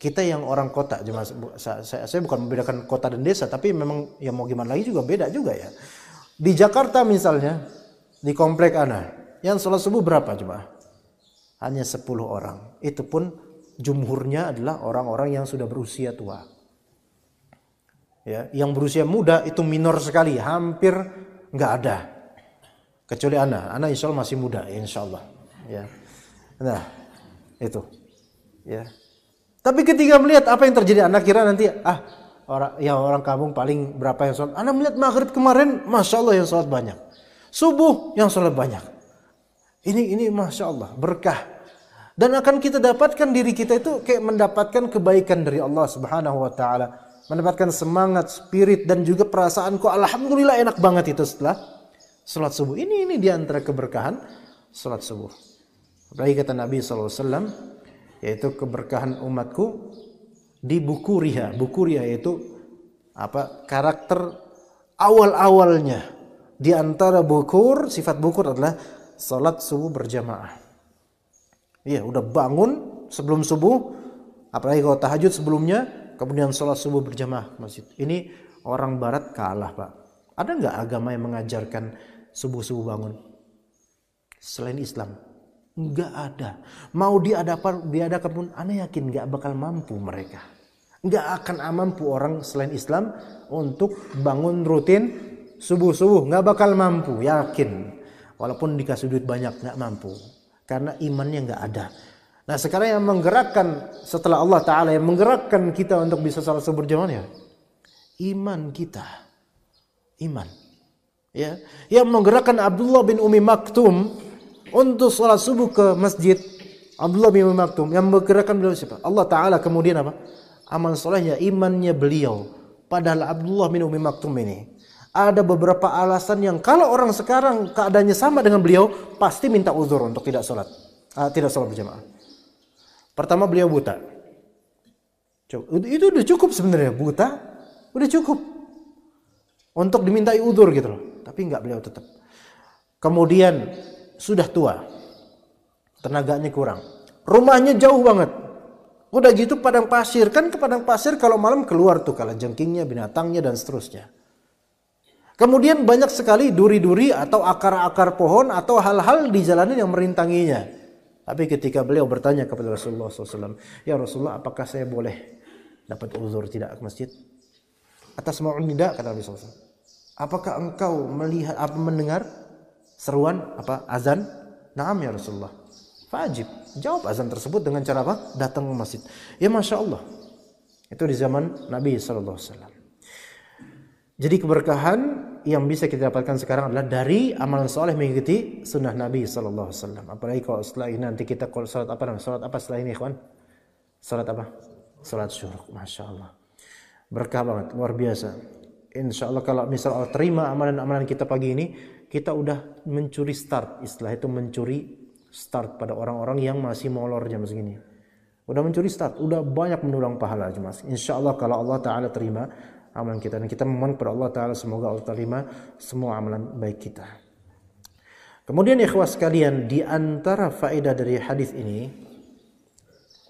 kita yang orang kota jemaah saya, saya bukan membedakan kota dan desa tapi memang ya mau gimana lagi juga beda juga ya di Jakarta misalnya di komplek ana yang sholat subuh berapa jemaah hanya 10 orang itu pun jumhurnya adalah orang-orang yang sudah berusia tua. Ya, yang berusia muda itu minor sekali, hampir nggak ada. Kecuali Ana, Ana insya Allah masih muda, insya Allah. Ya. Nah, itu. Ya. Tapi ketika melihat apa yang terjadi, Ana kira nanti ah orang ya orang kampung paling berapa yang sholat. Ana melihat maghrib kemarin, masya Allah yang sholat banyak. Subuh yang sholat banyak. Ini ini masya Allah berkah dan akan kita dapatkan diri kita itu kayak mendapatkan kebaikan dari Allah Subhanahu wa taala mendapatkan semangat spirit dan juga perasaan kok alhamdulillah enak banget itu setelah salat subuh ini ini antara keberkahan salat subuh apalagi kata Nabi saw yaitu keberkahan umatku di buku riha buku riha yaitu apa karakter awal awalnya di antara bukur sifat bukur adalah salat subuh berjamaah Iya, udah bangun sebelum subuh, apalagi kalau tahajud sebelumnya, kemudian sholat subuh berjamaah ke masjid. Ini orang barat kalah, Pak. Ada nggak agama yang mengajarkan subuh-subuh bangun? Selain Islam. Nggak ada. Mau diadakan, diadakan pun, aneh yakin nggak bakal mampu mereka. Nggak akan mampu orang selain Islam untuk bangun rutin subuh-subuh. Nggak bakal mampu, yakin. Walaupun dikasih duit banyak, nggak mampu karena imannya nggak ada. Nah sekarang yang menggerakkan setelah Allah Ta'ala yang menggerakkan kita untuk bisa salat subuh berjamaah ya? iman kita. Iman. Ya, yang menggerakkan Abdullah bin Umi Maktum untuk salat subuh ke masjid Abdullah bin Umi Maktum yang menggerakkan beliau siapa? Allah Ta'ala kemudian apa? Amal solehnya, imannya beliau. Padahal Abdullah bin Umi Maktum ini ada beberapa alasan yang kalau orang sekarang keadaannya sama dengan beliau pasti minta uzur untuk tidak sholat uh, tidak sholat berjamaah pertama beliau buta Coba, itu udah cukup sebenarnya buta udah cukup untuk dimintai uzur gitu loh tapi nggak beliau tetap kemudian sudah tua tenaganya kurang rumahnya jauh banget udah gitu padang pasir kan ke padang pasir kalau malam keluar tuh kalau jengkingnya binatangnya dan seterusnya Kemudian banyak sekali duri-duri atau akar-akar pohon atau hal-hal di jalanan yang merintanginya. Tapi ketika beliau bertanya kepada Rasulullah SAW, Ya Rasulullah apakah saya boleh dapat uzur tidak ke masjid? Atas ma'un tidak kata Nabi SAW. Apakah engkau melihat apa mendengar seruan apa azan? Naam ya Rasulullah. Fajib. Jawab azan tersebut dengan cara apa? Datang ke masjid. Ya Masya Allah. Itu di zaman Nabi SAW. Jadi keberkahan yang bisa kita dapatkan sekarang adalah dari amalan soleh mengikuti sunnah Nabi Sallallahu Alaihi Wasallam. Apalagi kalau setelah ini nanti kita kalau salat apa namanya? Salat apa setelah ini, kawan? Salat apa? Salat syuruk, masya Allah. Berkah banget, luar biasa. Insya Allah kalau misal Allah terima amalan-amalan kita pagi ini, kita udah mencuri start. Istilah itu mencuri start pada orang-orang yang masih molor jam segini. Udah mencuri start, udah banyak mendulang pahala jemaah. Insya Allah kalau Allah Taala terima amalan kita dan kita memohon kepada Allah taala semoga Allah terima semua amalan baik kita. Kemudian ikhwas sekalian di antara faedah dari hadis ini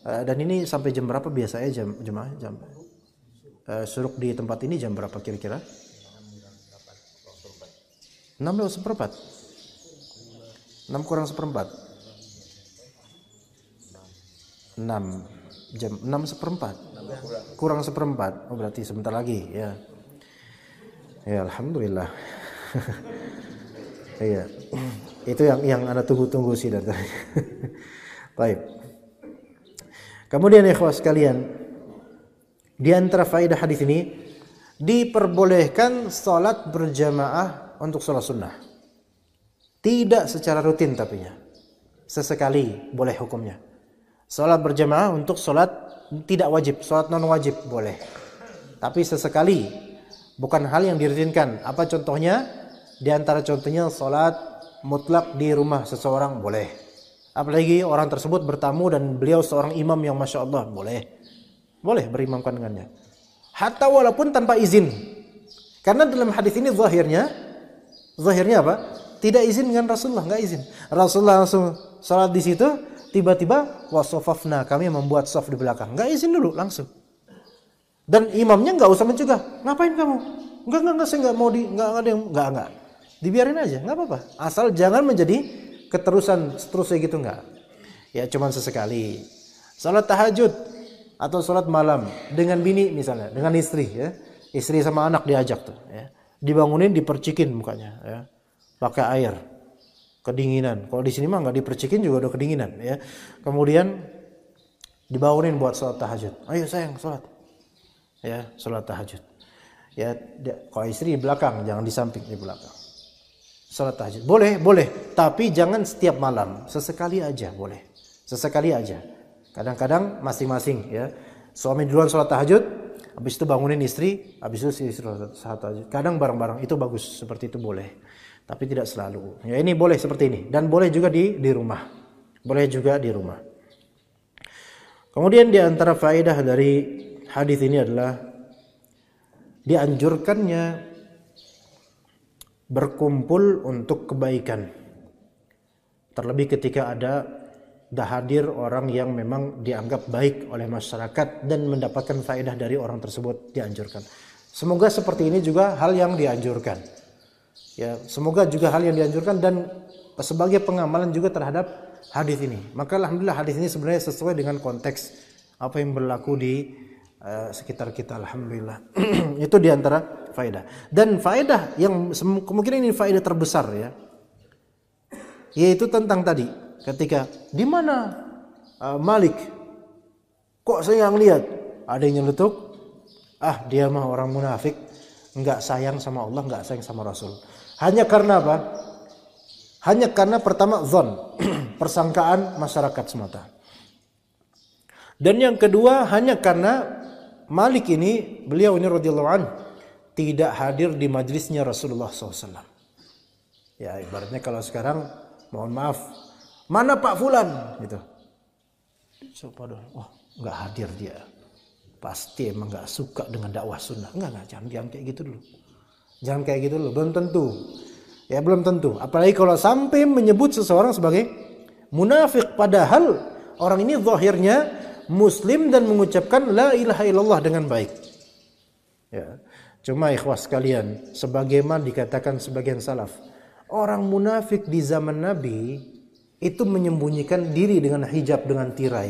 eh, dan ini sampai jam berapa biasanya jam jemaah jam eh, suruk di tempat ini jam berapa kira-kira? 6 lewat seperempat 6 kurang seperempat 6 jam 6 seperempat kurang seperempat oh berarti sebentar lagi ya ya alhamdulillah iya itu yang yang anda tunggu-tunggu sih dari tadi baik kemudian ikhwas kalian di antara faedah hadis ini diperbolehkan sholat berjamaah untuk sholat sunnah tidak secara rutin tapinya sesekali boleh hukumnya sholat berjamaah untuk sholat tidak wajib, sholat non wajib boleh. Tapi sesekali bukan hal yang dirutinkan. Apa contohnya? Di antara contohnya sholat mutlak di rumah seseorang boleh. Apalagi orang tersebut bertamu dan beliau seorang imam yang masya Allah boleh. Boleh berimamkan dengannya. Hatta walaupun tanpa izin. Karena dalam hadis ini zahirnya, zahirnya apa? Tidak izin dengan Rasulullah, nggak izin. Rasulullah langsung sholat di situ, tiba-tiba wasofafna kami membuat sof di belakang. nggak izin dulu langsung. Dan imamnya nggak usah mencegah. Ngapain kamu? Nggak nggak nggak saya nggak mau di nggak ada yang nggak nggak, Dibiarin aja, nggak apa-apa. Asal jangan menjadi keterusan seterusnya gitu nggak. Ya cuman sesekali. Salat tahajud atau salat malam dengan bini misalnya, dengan istri ya. Istri sama anak diajak tuh ya. Dibangunin, dipercikin mukanya ya. Pakai air kedinginan. Kalau di sini mah nggak dipercikin juga udah kedinginan ya. Kemudian dibangunin buat sholat tahajud. Ayo sayang sholat. Ya sholat tahajud. Ya kalau istri di belakang, jangan di samping di belakang. Sholat tahajud boleh boleh, tapi jangan setiap malam. Sesekali aja boleh. Sesekali aja. Kadang-kadang masing-masing ya. Suami duluan sholat tahajud, habis itu bangunin istri, habis itu istri sholat tahajud. Kadang bareng-bareng itu bagus, seperti itu boleh tapi tidak selalu. Ya ini boleh seperti ini dan boleh juga di di rumah. Boleh juga di rumah. Kemudian di antara faedah dari hadis ini adalah dianjurkannya berkumpul untuk kebaikan. Terlebih ketika ada dah hadir orang yang memang dianggap baik oleh masyarakat dan mendapatkan faedah dari orang tersebut dianjurkan. Semoga seperti ini juga hal yang dianjurkan Ya, semoga juga hal yang dianjurkan dan sebagai pengamalan juga terhadap hadis ini. Maka alhamdulillah hadis ini sebenarnya sesuai dengan konteks apa yang berlaku di uh, sekitar kita alhamdulillah. Itu diantara faedah. Dan faedah yang kemungkinan ini faedah terbesar ya. Yaitu tentang tadi ketika di mana uh, Malik kok saya yang lihat ada yang nyeletuk ah dia mah orang munafik nggak sayang sama Allah nggak sayang sama Rasul hanya karena apa? Hanya karena pertama zon, persangkaan masyarakat semata. Dan yang kedua hanya karena Malik ini beliau ini radhiyallahu an tidak hadir di majlisnya Rasulullah SAW. Ya ibaratnya kalau sekarang mohon maaf mana Pak Fulan gitu. Siapa Oh nggak hadir dia. Pasti emang nggak suka dengan dakwah sunnah. Enggak nggak jangan diam kayak gitu dulu Jangan kayak gitu loh, belum tentu. Ya belum tentu. Apalagi kalau sampai menyebut seseorang sebagai munafik padahal orang ini zahirnya muslim dan mengucapkan la ilaha illallah dengan baik. Ya. Cuma ikhwas sekalian, sebagaimana dikatakan sebagian salaf, orang munafik di zaman Nabi itu menyembunyikan diri dengan hijab dengan tirai.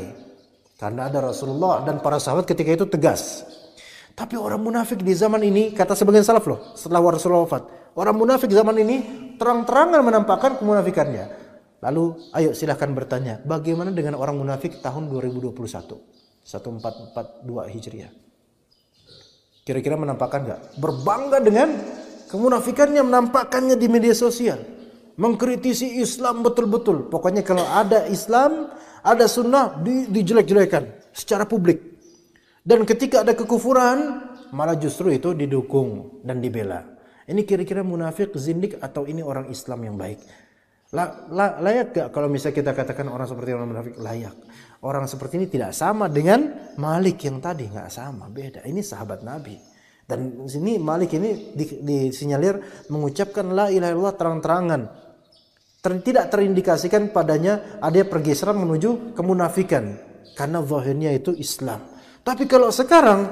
Karena ada Rasulullah dan para sahabat ketika itu tegas. Tapi orang munafik di zaman ini, kata sebagian salaf loh, setelah Rasulullah wafat, orang munafik zaman ini terang-terangan menampakkan kemunafikannya. Lalu, ayo silahkan bertanya, bagaimana dengan orang munafik tahun 2021? 1442 Hijriah. Kira-kira menampakkan nggak? Berbangga dengan kemunafikannya, menampakkannya di media sosial. Mengkritisi Islam betul-betul. Pokoknya kalau ada Islam, ada sunnah, di, dijelek-jelekan secara publik dan ketika ada kekufuran, malah justru itu didukung dan dibela. Ini kira-kira munafik, zindik atau ini orang Islam yang baik? La, la, layak gak kalau misalnya kita katakan orang seperti orang munafik layak? Orang seperti ini tidak sama dengan Malik yang tadi nggak sama, beda. Ini sahabat Nabi. Dan sini Malik ini disinyalir mengucapkan la ilaha illallah terang-terangan. Ter, tidak terindikasikan padanya ada pergeseran menuju kemunafikan karena zahirnya itu Islam. Tapi kalau sekarang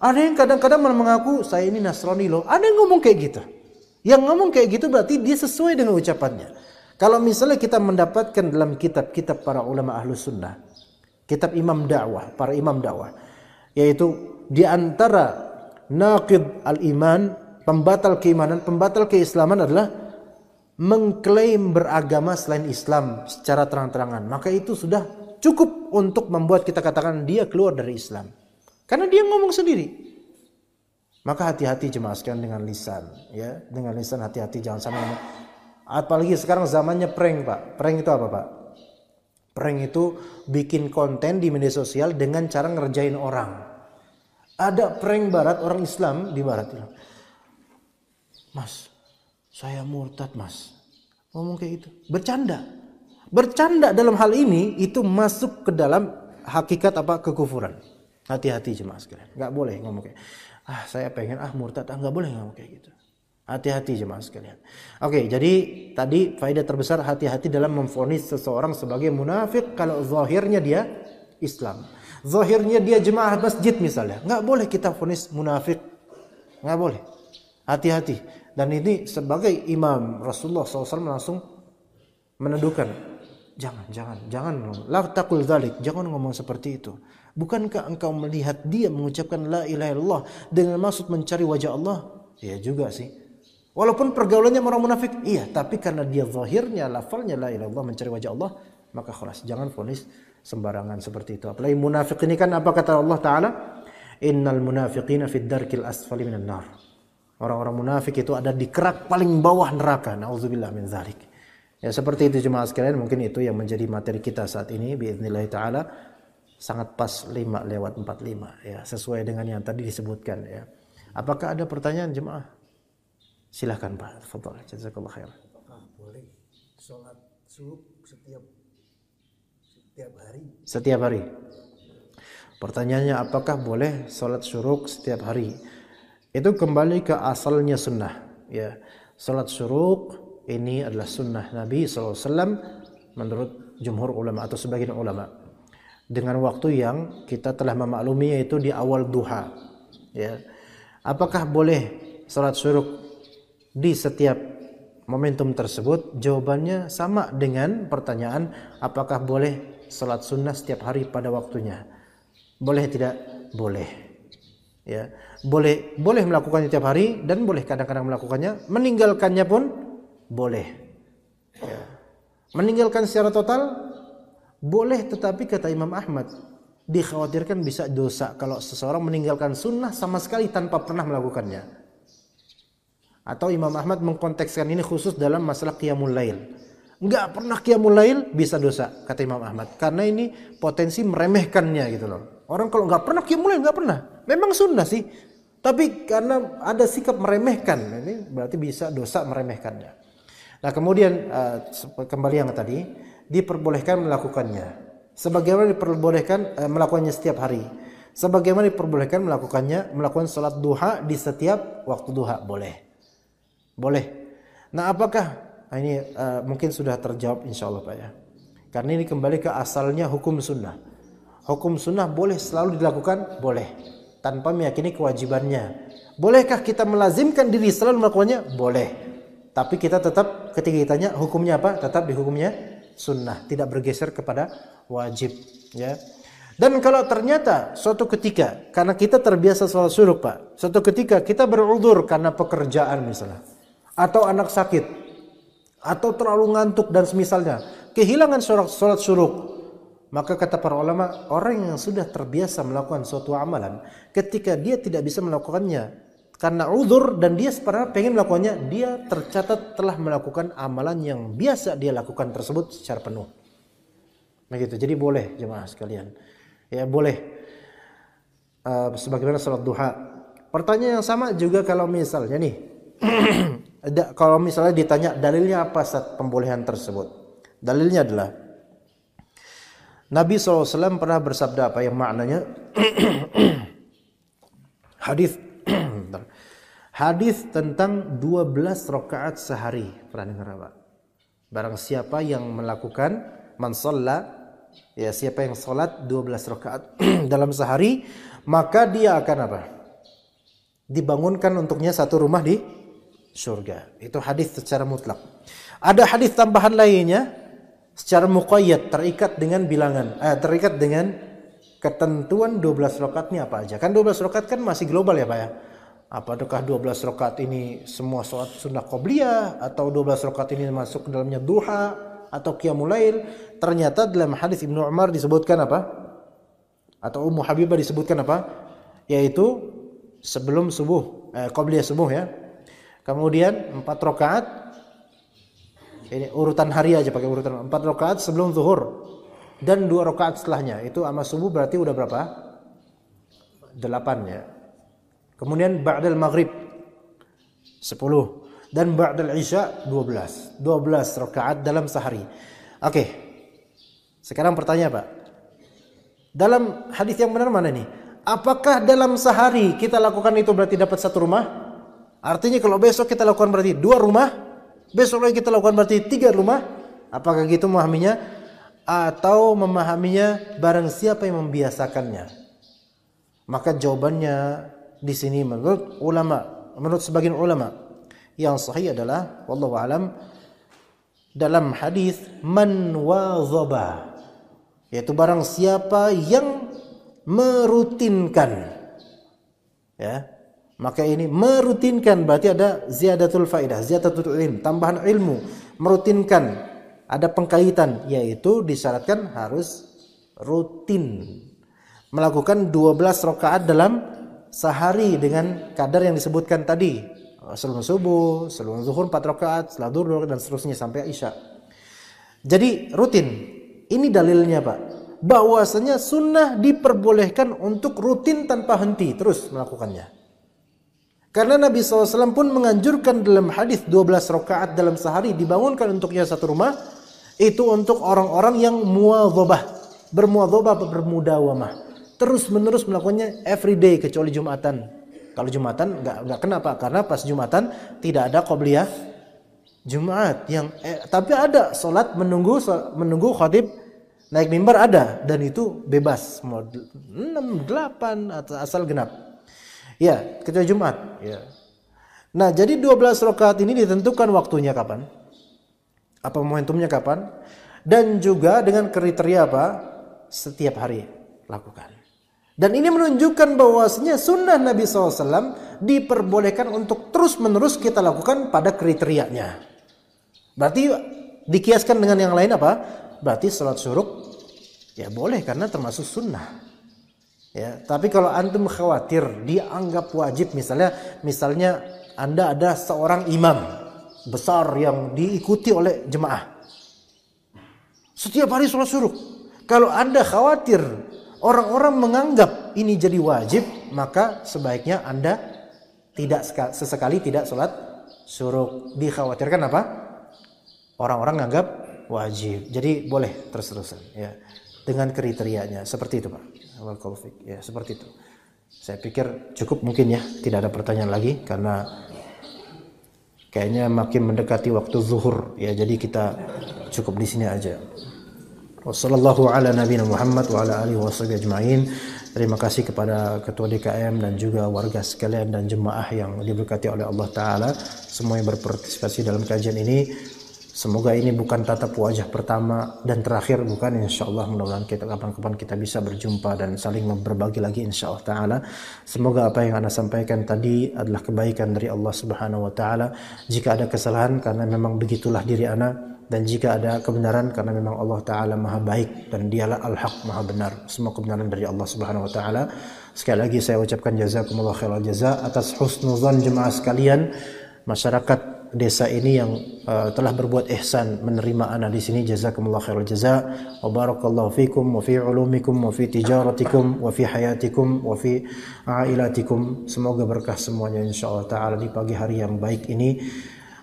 ada yang kadang-kadang mengaku saya ini Nasrani loh. Ada yang ngomong kayak gitu. Yang ngomong kayak gitu berarti dia sesuai dengan ucapannya. Kalau misalnya kita mendapatkan dalam kitab-kitab para ulama ahlu sunnah, kitab imam dakwah, para imam dakwah, yaitu di antara naqid al-iman, pembatal keimanan, pembatal keislaman adalah mengklaim beragama selain Islam secara terang-terangan. Maka itu sudah cukup untuk membuat kita katakan dia keluar dari Islam. Karena dia ngomong sendiri. Maka hati-hati jemaah dengan lisan, ya. Dengan lisan hati-hati jangan sampai Atau Apalagi sekarang zamannya prank, Pak. Prank itu apa, Pak? Prank itu bikin konten di media sosial dengan cara ngerjain orang. Ada prank barat orang Islam di barat itu. "Mas, saya murtad, Mas." Ngomong kayak itu, bercanda. Bercanda dalam hal ini itu masuk ke dalam hakikat apa kekufuran. Hati-hati jemaah sekalian. nggak boleh ngomong kayak ah saya pengen ah murtad ah nggak boleh ngomong kayak gitu. Hati-hati jemaah sekalian. Oke, jadi tadi faedah terbesar hati-hati dalam memfonis seseorang sebagai munafik kalau zahirnya dia Islam. Zahirnya dia jemaah masjid misalnya. nggak boleh kita fonis munafik. nggak boleh. Hati-hati. Dan ini sebagai imam Rasulullah SAW langsung meneduhkan Jangan, jangan, jangan. La takul dzalik. Jangan ngomong seperti itu. Bukankah engkau melihat dia mengucapkan la ilaha illallah dengan maksud mencari wajah Allah? Iya juga sih. Walaupun pergaulannya orang munafik, iya, tapi karena dia zahirnya lafalnya la ilaha illallah mencari wajah Allah, maka khalas jangan fonis sembarangan seperti itu. Apalagi munafik ini kan apa kata Allah taala? Innal munafiqina fid darkil asfali minan nar. Orang-orang munafik itu ada di kerak paling bawah neraka. Nauzubillah min zalik. Ya seperti itu jemaah sekalian mungkin itu yang menjadi materi kita saat ini biiznillah taala sangat pas 5 lewat 45 ya sesuai dengan yang tadi disebutkan ya. Apakah ada pertanyaan jemaah? Silahkan Pak, tafadhol. Jazakallahu khairan. Apakah boleh salat subuh setiap setiap hari? Setiap hari. Pertanyaannya apakah boleh salat syuruk setiap hari? Itu kembali ke asalnya sunnah ya. Salat syuruk ini adalah sunnah Nabi SAW menurut jumhur ulama atau sebagian ulama dengan waktu yang kita telah memaklumi yaitu di awal duha ya apakah boleh salat syuruk di setiap momentum tersebut jawabannya sama dengan pertanyaan apakah boleh salat sunnah setiap hari pada waktunya boleh tidak boleh ya boleh boleh melakukannya setiap hari dan boleh kadang-kadang melakukannya meninggalkannya pun boleh. Ya. Meninggalkan secara total boleh tetapi kata Imam Ahmad dikhawatirkan bisa dosa kalau seseorang meninggalkan sunnah sama sekali tanpa pernah melakukannya. Atau Imam Ahmad mengkontekskan ini khusus dalam masalah qiyamul lail. nggak pernah qiyamul lail bisa dosa kata Imam Ahmad karena ini potensi meremehkannya gitu loh. Orang kalau nggak pernah qiyamul lail enggak pernah. Memang sunnah sih. Tapi karena ada sikap meremehkan ini berarti bisa dosa meremehkannya. Nah, kemudian uh, kembali yang tadi, diperbolehkan melakukannya. Sebagaimana diperbolehkan uh, melakukannya setiap hari. Sebagaimana diperbolehkan melakukannya melakukan sholat duha di setiap waktu duha boleh. Boleh. Nah, apakah nah ini uh, mungkin sudah terjawab insya Allah Pak ya. Karena ini kembali ke asalnya hukum sunnah. Hukum sunnah boleh selalu dilakukan? Boleh. Tanpa meyakini kewajibannya. Bolehkah kita melazimkan diri selalu melakukannya? Boleh. Tapi kita tetap ketika ditanya hukumnya apa? Tetap di hukumnya sunnah, tidak bergeser kepada wajib, ya. Dan kalau ternyata suatu ketika karena kita terbiasa salat suruh Pak, suatu ketika kita berudur karena pekerjaan misalnya atau anak sakit atau terlalu ngantuk dan semisalnya kehilangan sholat sholat suruh maka kata para ulama, orang yang sudah terbiasa melakukan suatu amalan, ketika dia tidak bisa melakukannya karena uzur dan dia sebenarnya pengen melakukannya, dia tercatat telah melakukan amalan yang biasa dia lakukan tersebut secara penuh. Begitu. Jadi boleh jemaah sekalian. Ya boleh. Uh, sebagaimana salat duha. Pertanyaan yang sama juga kalau misalnya nih da, kalau misalnya ditanya dalilnya apa saat pembolehan tersebut? Dalilnya adalah Nabi SAW pernah bersabda apa yang maknanya hadis Hadis tentang 12 rakaat sehari. Pernah dengar apa? Barang siapa yang melakukan man ya siapa yang salat 12 rakaat dalam sehari, maka dia akan apa? Dibangunkan untuknya satu rumah di surga. Itu hadis secara mutlak. Ada hadis tambahan lainnya secara muqayyad terikat dengan bilangan eh, terikat dengan ketentuan 12 ini apa aja. Kan 12 rakaat kan masih global ya, Pak ya apakah 12 rakaat ini semua sholat sunnah qobliyah atau 12 rakaat ini masuk ke dalamnya duha atau qiyamul lail ternyata dalam hadis Ibnu Umar disebutkan apa atau Ummu Habibah disebutkan apa yaitu sebelum subuh eh, qobliyah subuh ya kemudian 4 rakaat ini urutan hari aja pakai urutan 4 rakaat sebelum zuhur dan 2 rakaat setelahnya itu sama subuh berarti udah berapa 8 ya Kemudian ba'dal maghrib 10 dan ba'dal isya 12. 12 rakaat dalam sehari. Oke. Sekarang pertanyaan, Pak. Dalam hadis yang benar mana nih? Apakah dalam sehari kita lakukan itu berarti dapat satu rumah? Artinya kalau besok kita lakukan berarti dua rumah, besok lagi kita lakukan berarti tiga rumah. Apakah gitu memahaminya? Atau memahaminya barang siapa yang membiasakannya? Maka jawabannya di sini menurut ulama, menurut sebagian ulama. Yang sahih adalah wallahu alam dalam hadis man wazaba yaitu barang siapa yang merutinkan ya maka ini merutinkan berarti ada ziyadatul faidah ziyadatul ilm tambahan ilmu merutinkan ada pengkaitan yaitu disyaratkan harus rutin melakukan 12 rakaat dalam sehari dengan kadar yang disebutkan tadi eh, sebelum subuh, sebelum zuhur 4 rakaat, setelah dan seterusnya sampai isya. Jadi rutin. Ini dalilnya, Pak. Bahwasanya sunnah diperbolehkan untuk rutin tanpa henti terus melakukannya. Karena Nabi SAW pun menganjurkan dalam hadis 12 rakaat dalam sehari dibangunkan untuknya satu rumah itu untuk orang-orang yang muadzabah, bermuadzabah bermudawamah terus menerus melakukannya every day kecuali Jumatan. Kalau Jumatan nggak nggak kenapa? Karena pas Jumatan tidak ada qobliyah Jumat yang eh, tapi ada salat menunggu menunggu khutib naik mimbar ada dan itu bebas mau 6 8 atau asal genap. Ya, kecuali Jumat, ya. Nah, jadi 12 rakaat ini ditentukan waktunya kapan? Apa momentumnya kapan? Dan juga dengan kriteria apa? Setiap hari lakukan. Dan ini menunjukkan bahwasanya sunnah Nabi SAW diperbolehkan untuk terus-menerus kita lakukan pada kriterianya. Berarti dikiaskan dengan yang lain apa? Berarti sholat syuruk ya boleh karena termasuk sunnah. Ya, tapi kalau antum khawatir dianggap wajib misalnya misalnya Anda ada seorang imam besar yang diikuti oleh jemaah. Setiap hari sholat syuruk. Kalau Anda khawatir orang-orang menganggap ini jadi wajib, maka sebaiknya Anda tidak sesekali tidak sholat suruh dikhawatirkan apa? Orang-orang menganggap wajib. Jadi boleh terus-terusan ya. Dengan kriterianya seperti itu, Pak. Ya, seperti itu. Saya pikir cukup mungkin ya, tidak ada pertanyaan lagi karena kayaknya makin mendekati waktu zuhur ya. Jadi kita cukup di sini aja. Wassallallahu ala Nabi Muhammad wa ala alihi ajmain. Terima kasih kepada Ketua DKM dan juga warga sekalian dan jemaah yang diberkati oleh Allah taala semua yang berpartisipasi dalam kajian ini. Semoga ini bukan tatap wajah pertama dan terakhir bukan insya Allah mudah-mudahan kita kapan-kapan kita bisa berjumpa dan saling berbagi lagi insya Allah Taala. Semoga apa yang anda sampaikan tadi adalah kebaikan dari Allah Subhanahu Wa Taala. Jika ada kesalahan karena memang begitulah diri anda dan jika ada kebenaran karena memang Allah taala Maha baik dan dialah al-haq Maha benar semua kebenaran dari Allah Subhanahu wa taala sekali lagi saya ucapkan jazakumullah khairan jazak atas husnuzan jemaah sekalian masyarakat desa ini yang uh, telah berbuat ihsan menerima anak di sini jazakumullah khairal jaza wa barakallahu fikum wa fi ulumikum wa fi tijaratikum wa fi hayatikum wa fi ailatikum semoga berkah semuanya insyaallah taala di pagi hari yang baik ini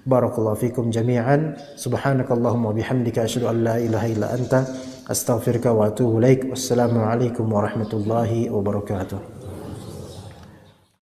Barakallahu fikum jami'an. Subhanakallahumma bihamdika asyhadu an la ilaha illa anta astaghfiruka wa atubu ilaik. Wassalamu warahmatullahi wabarakatuh.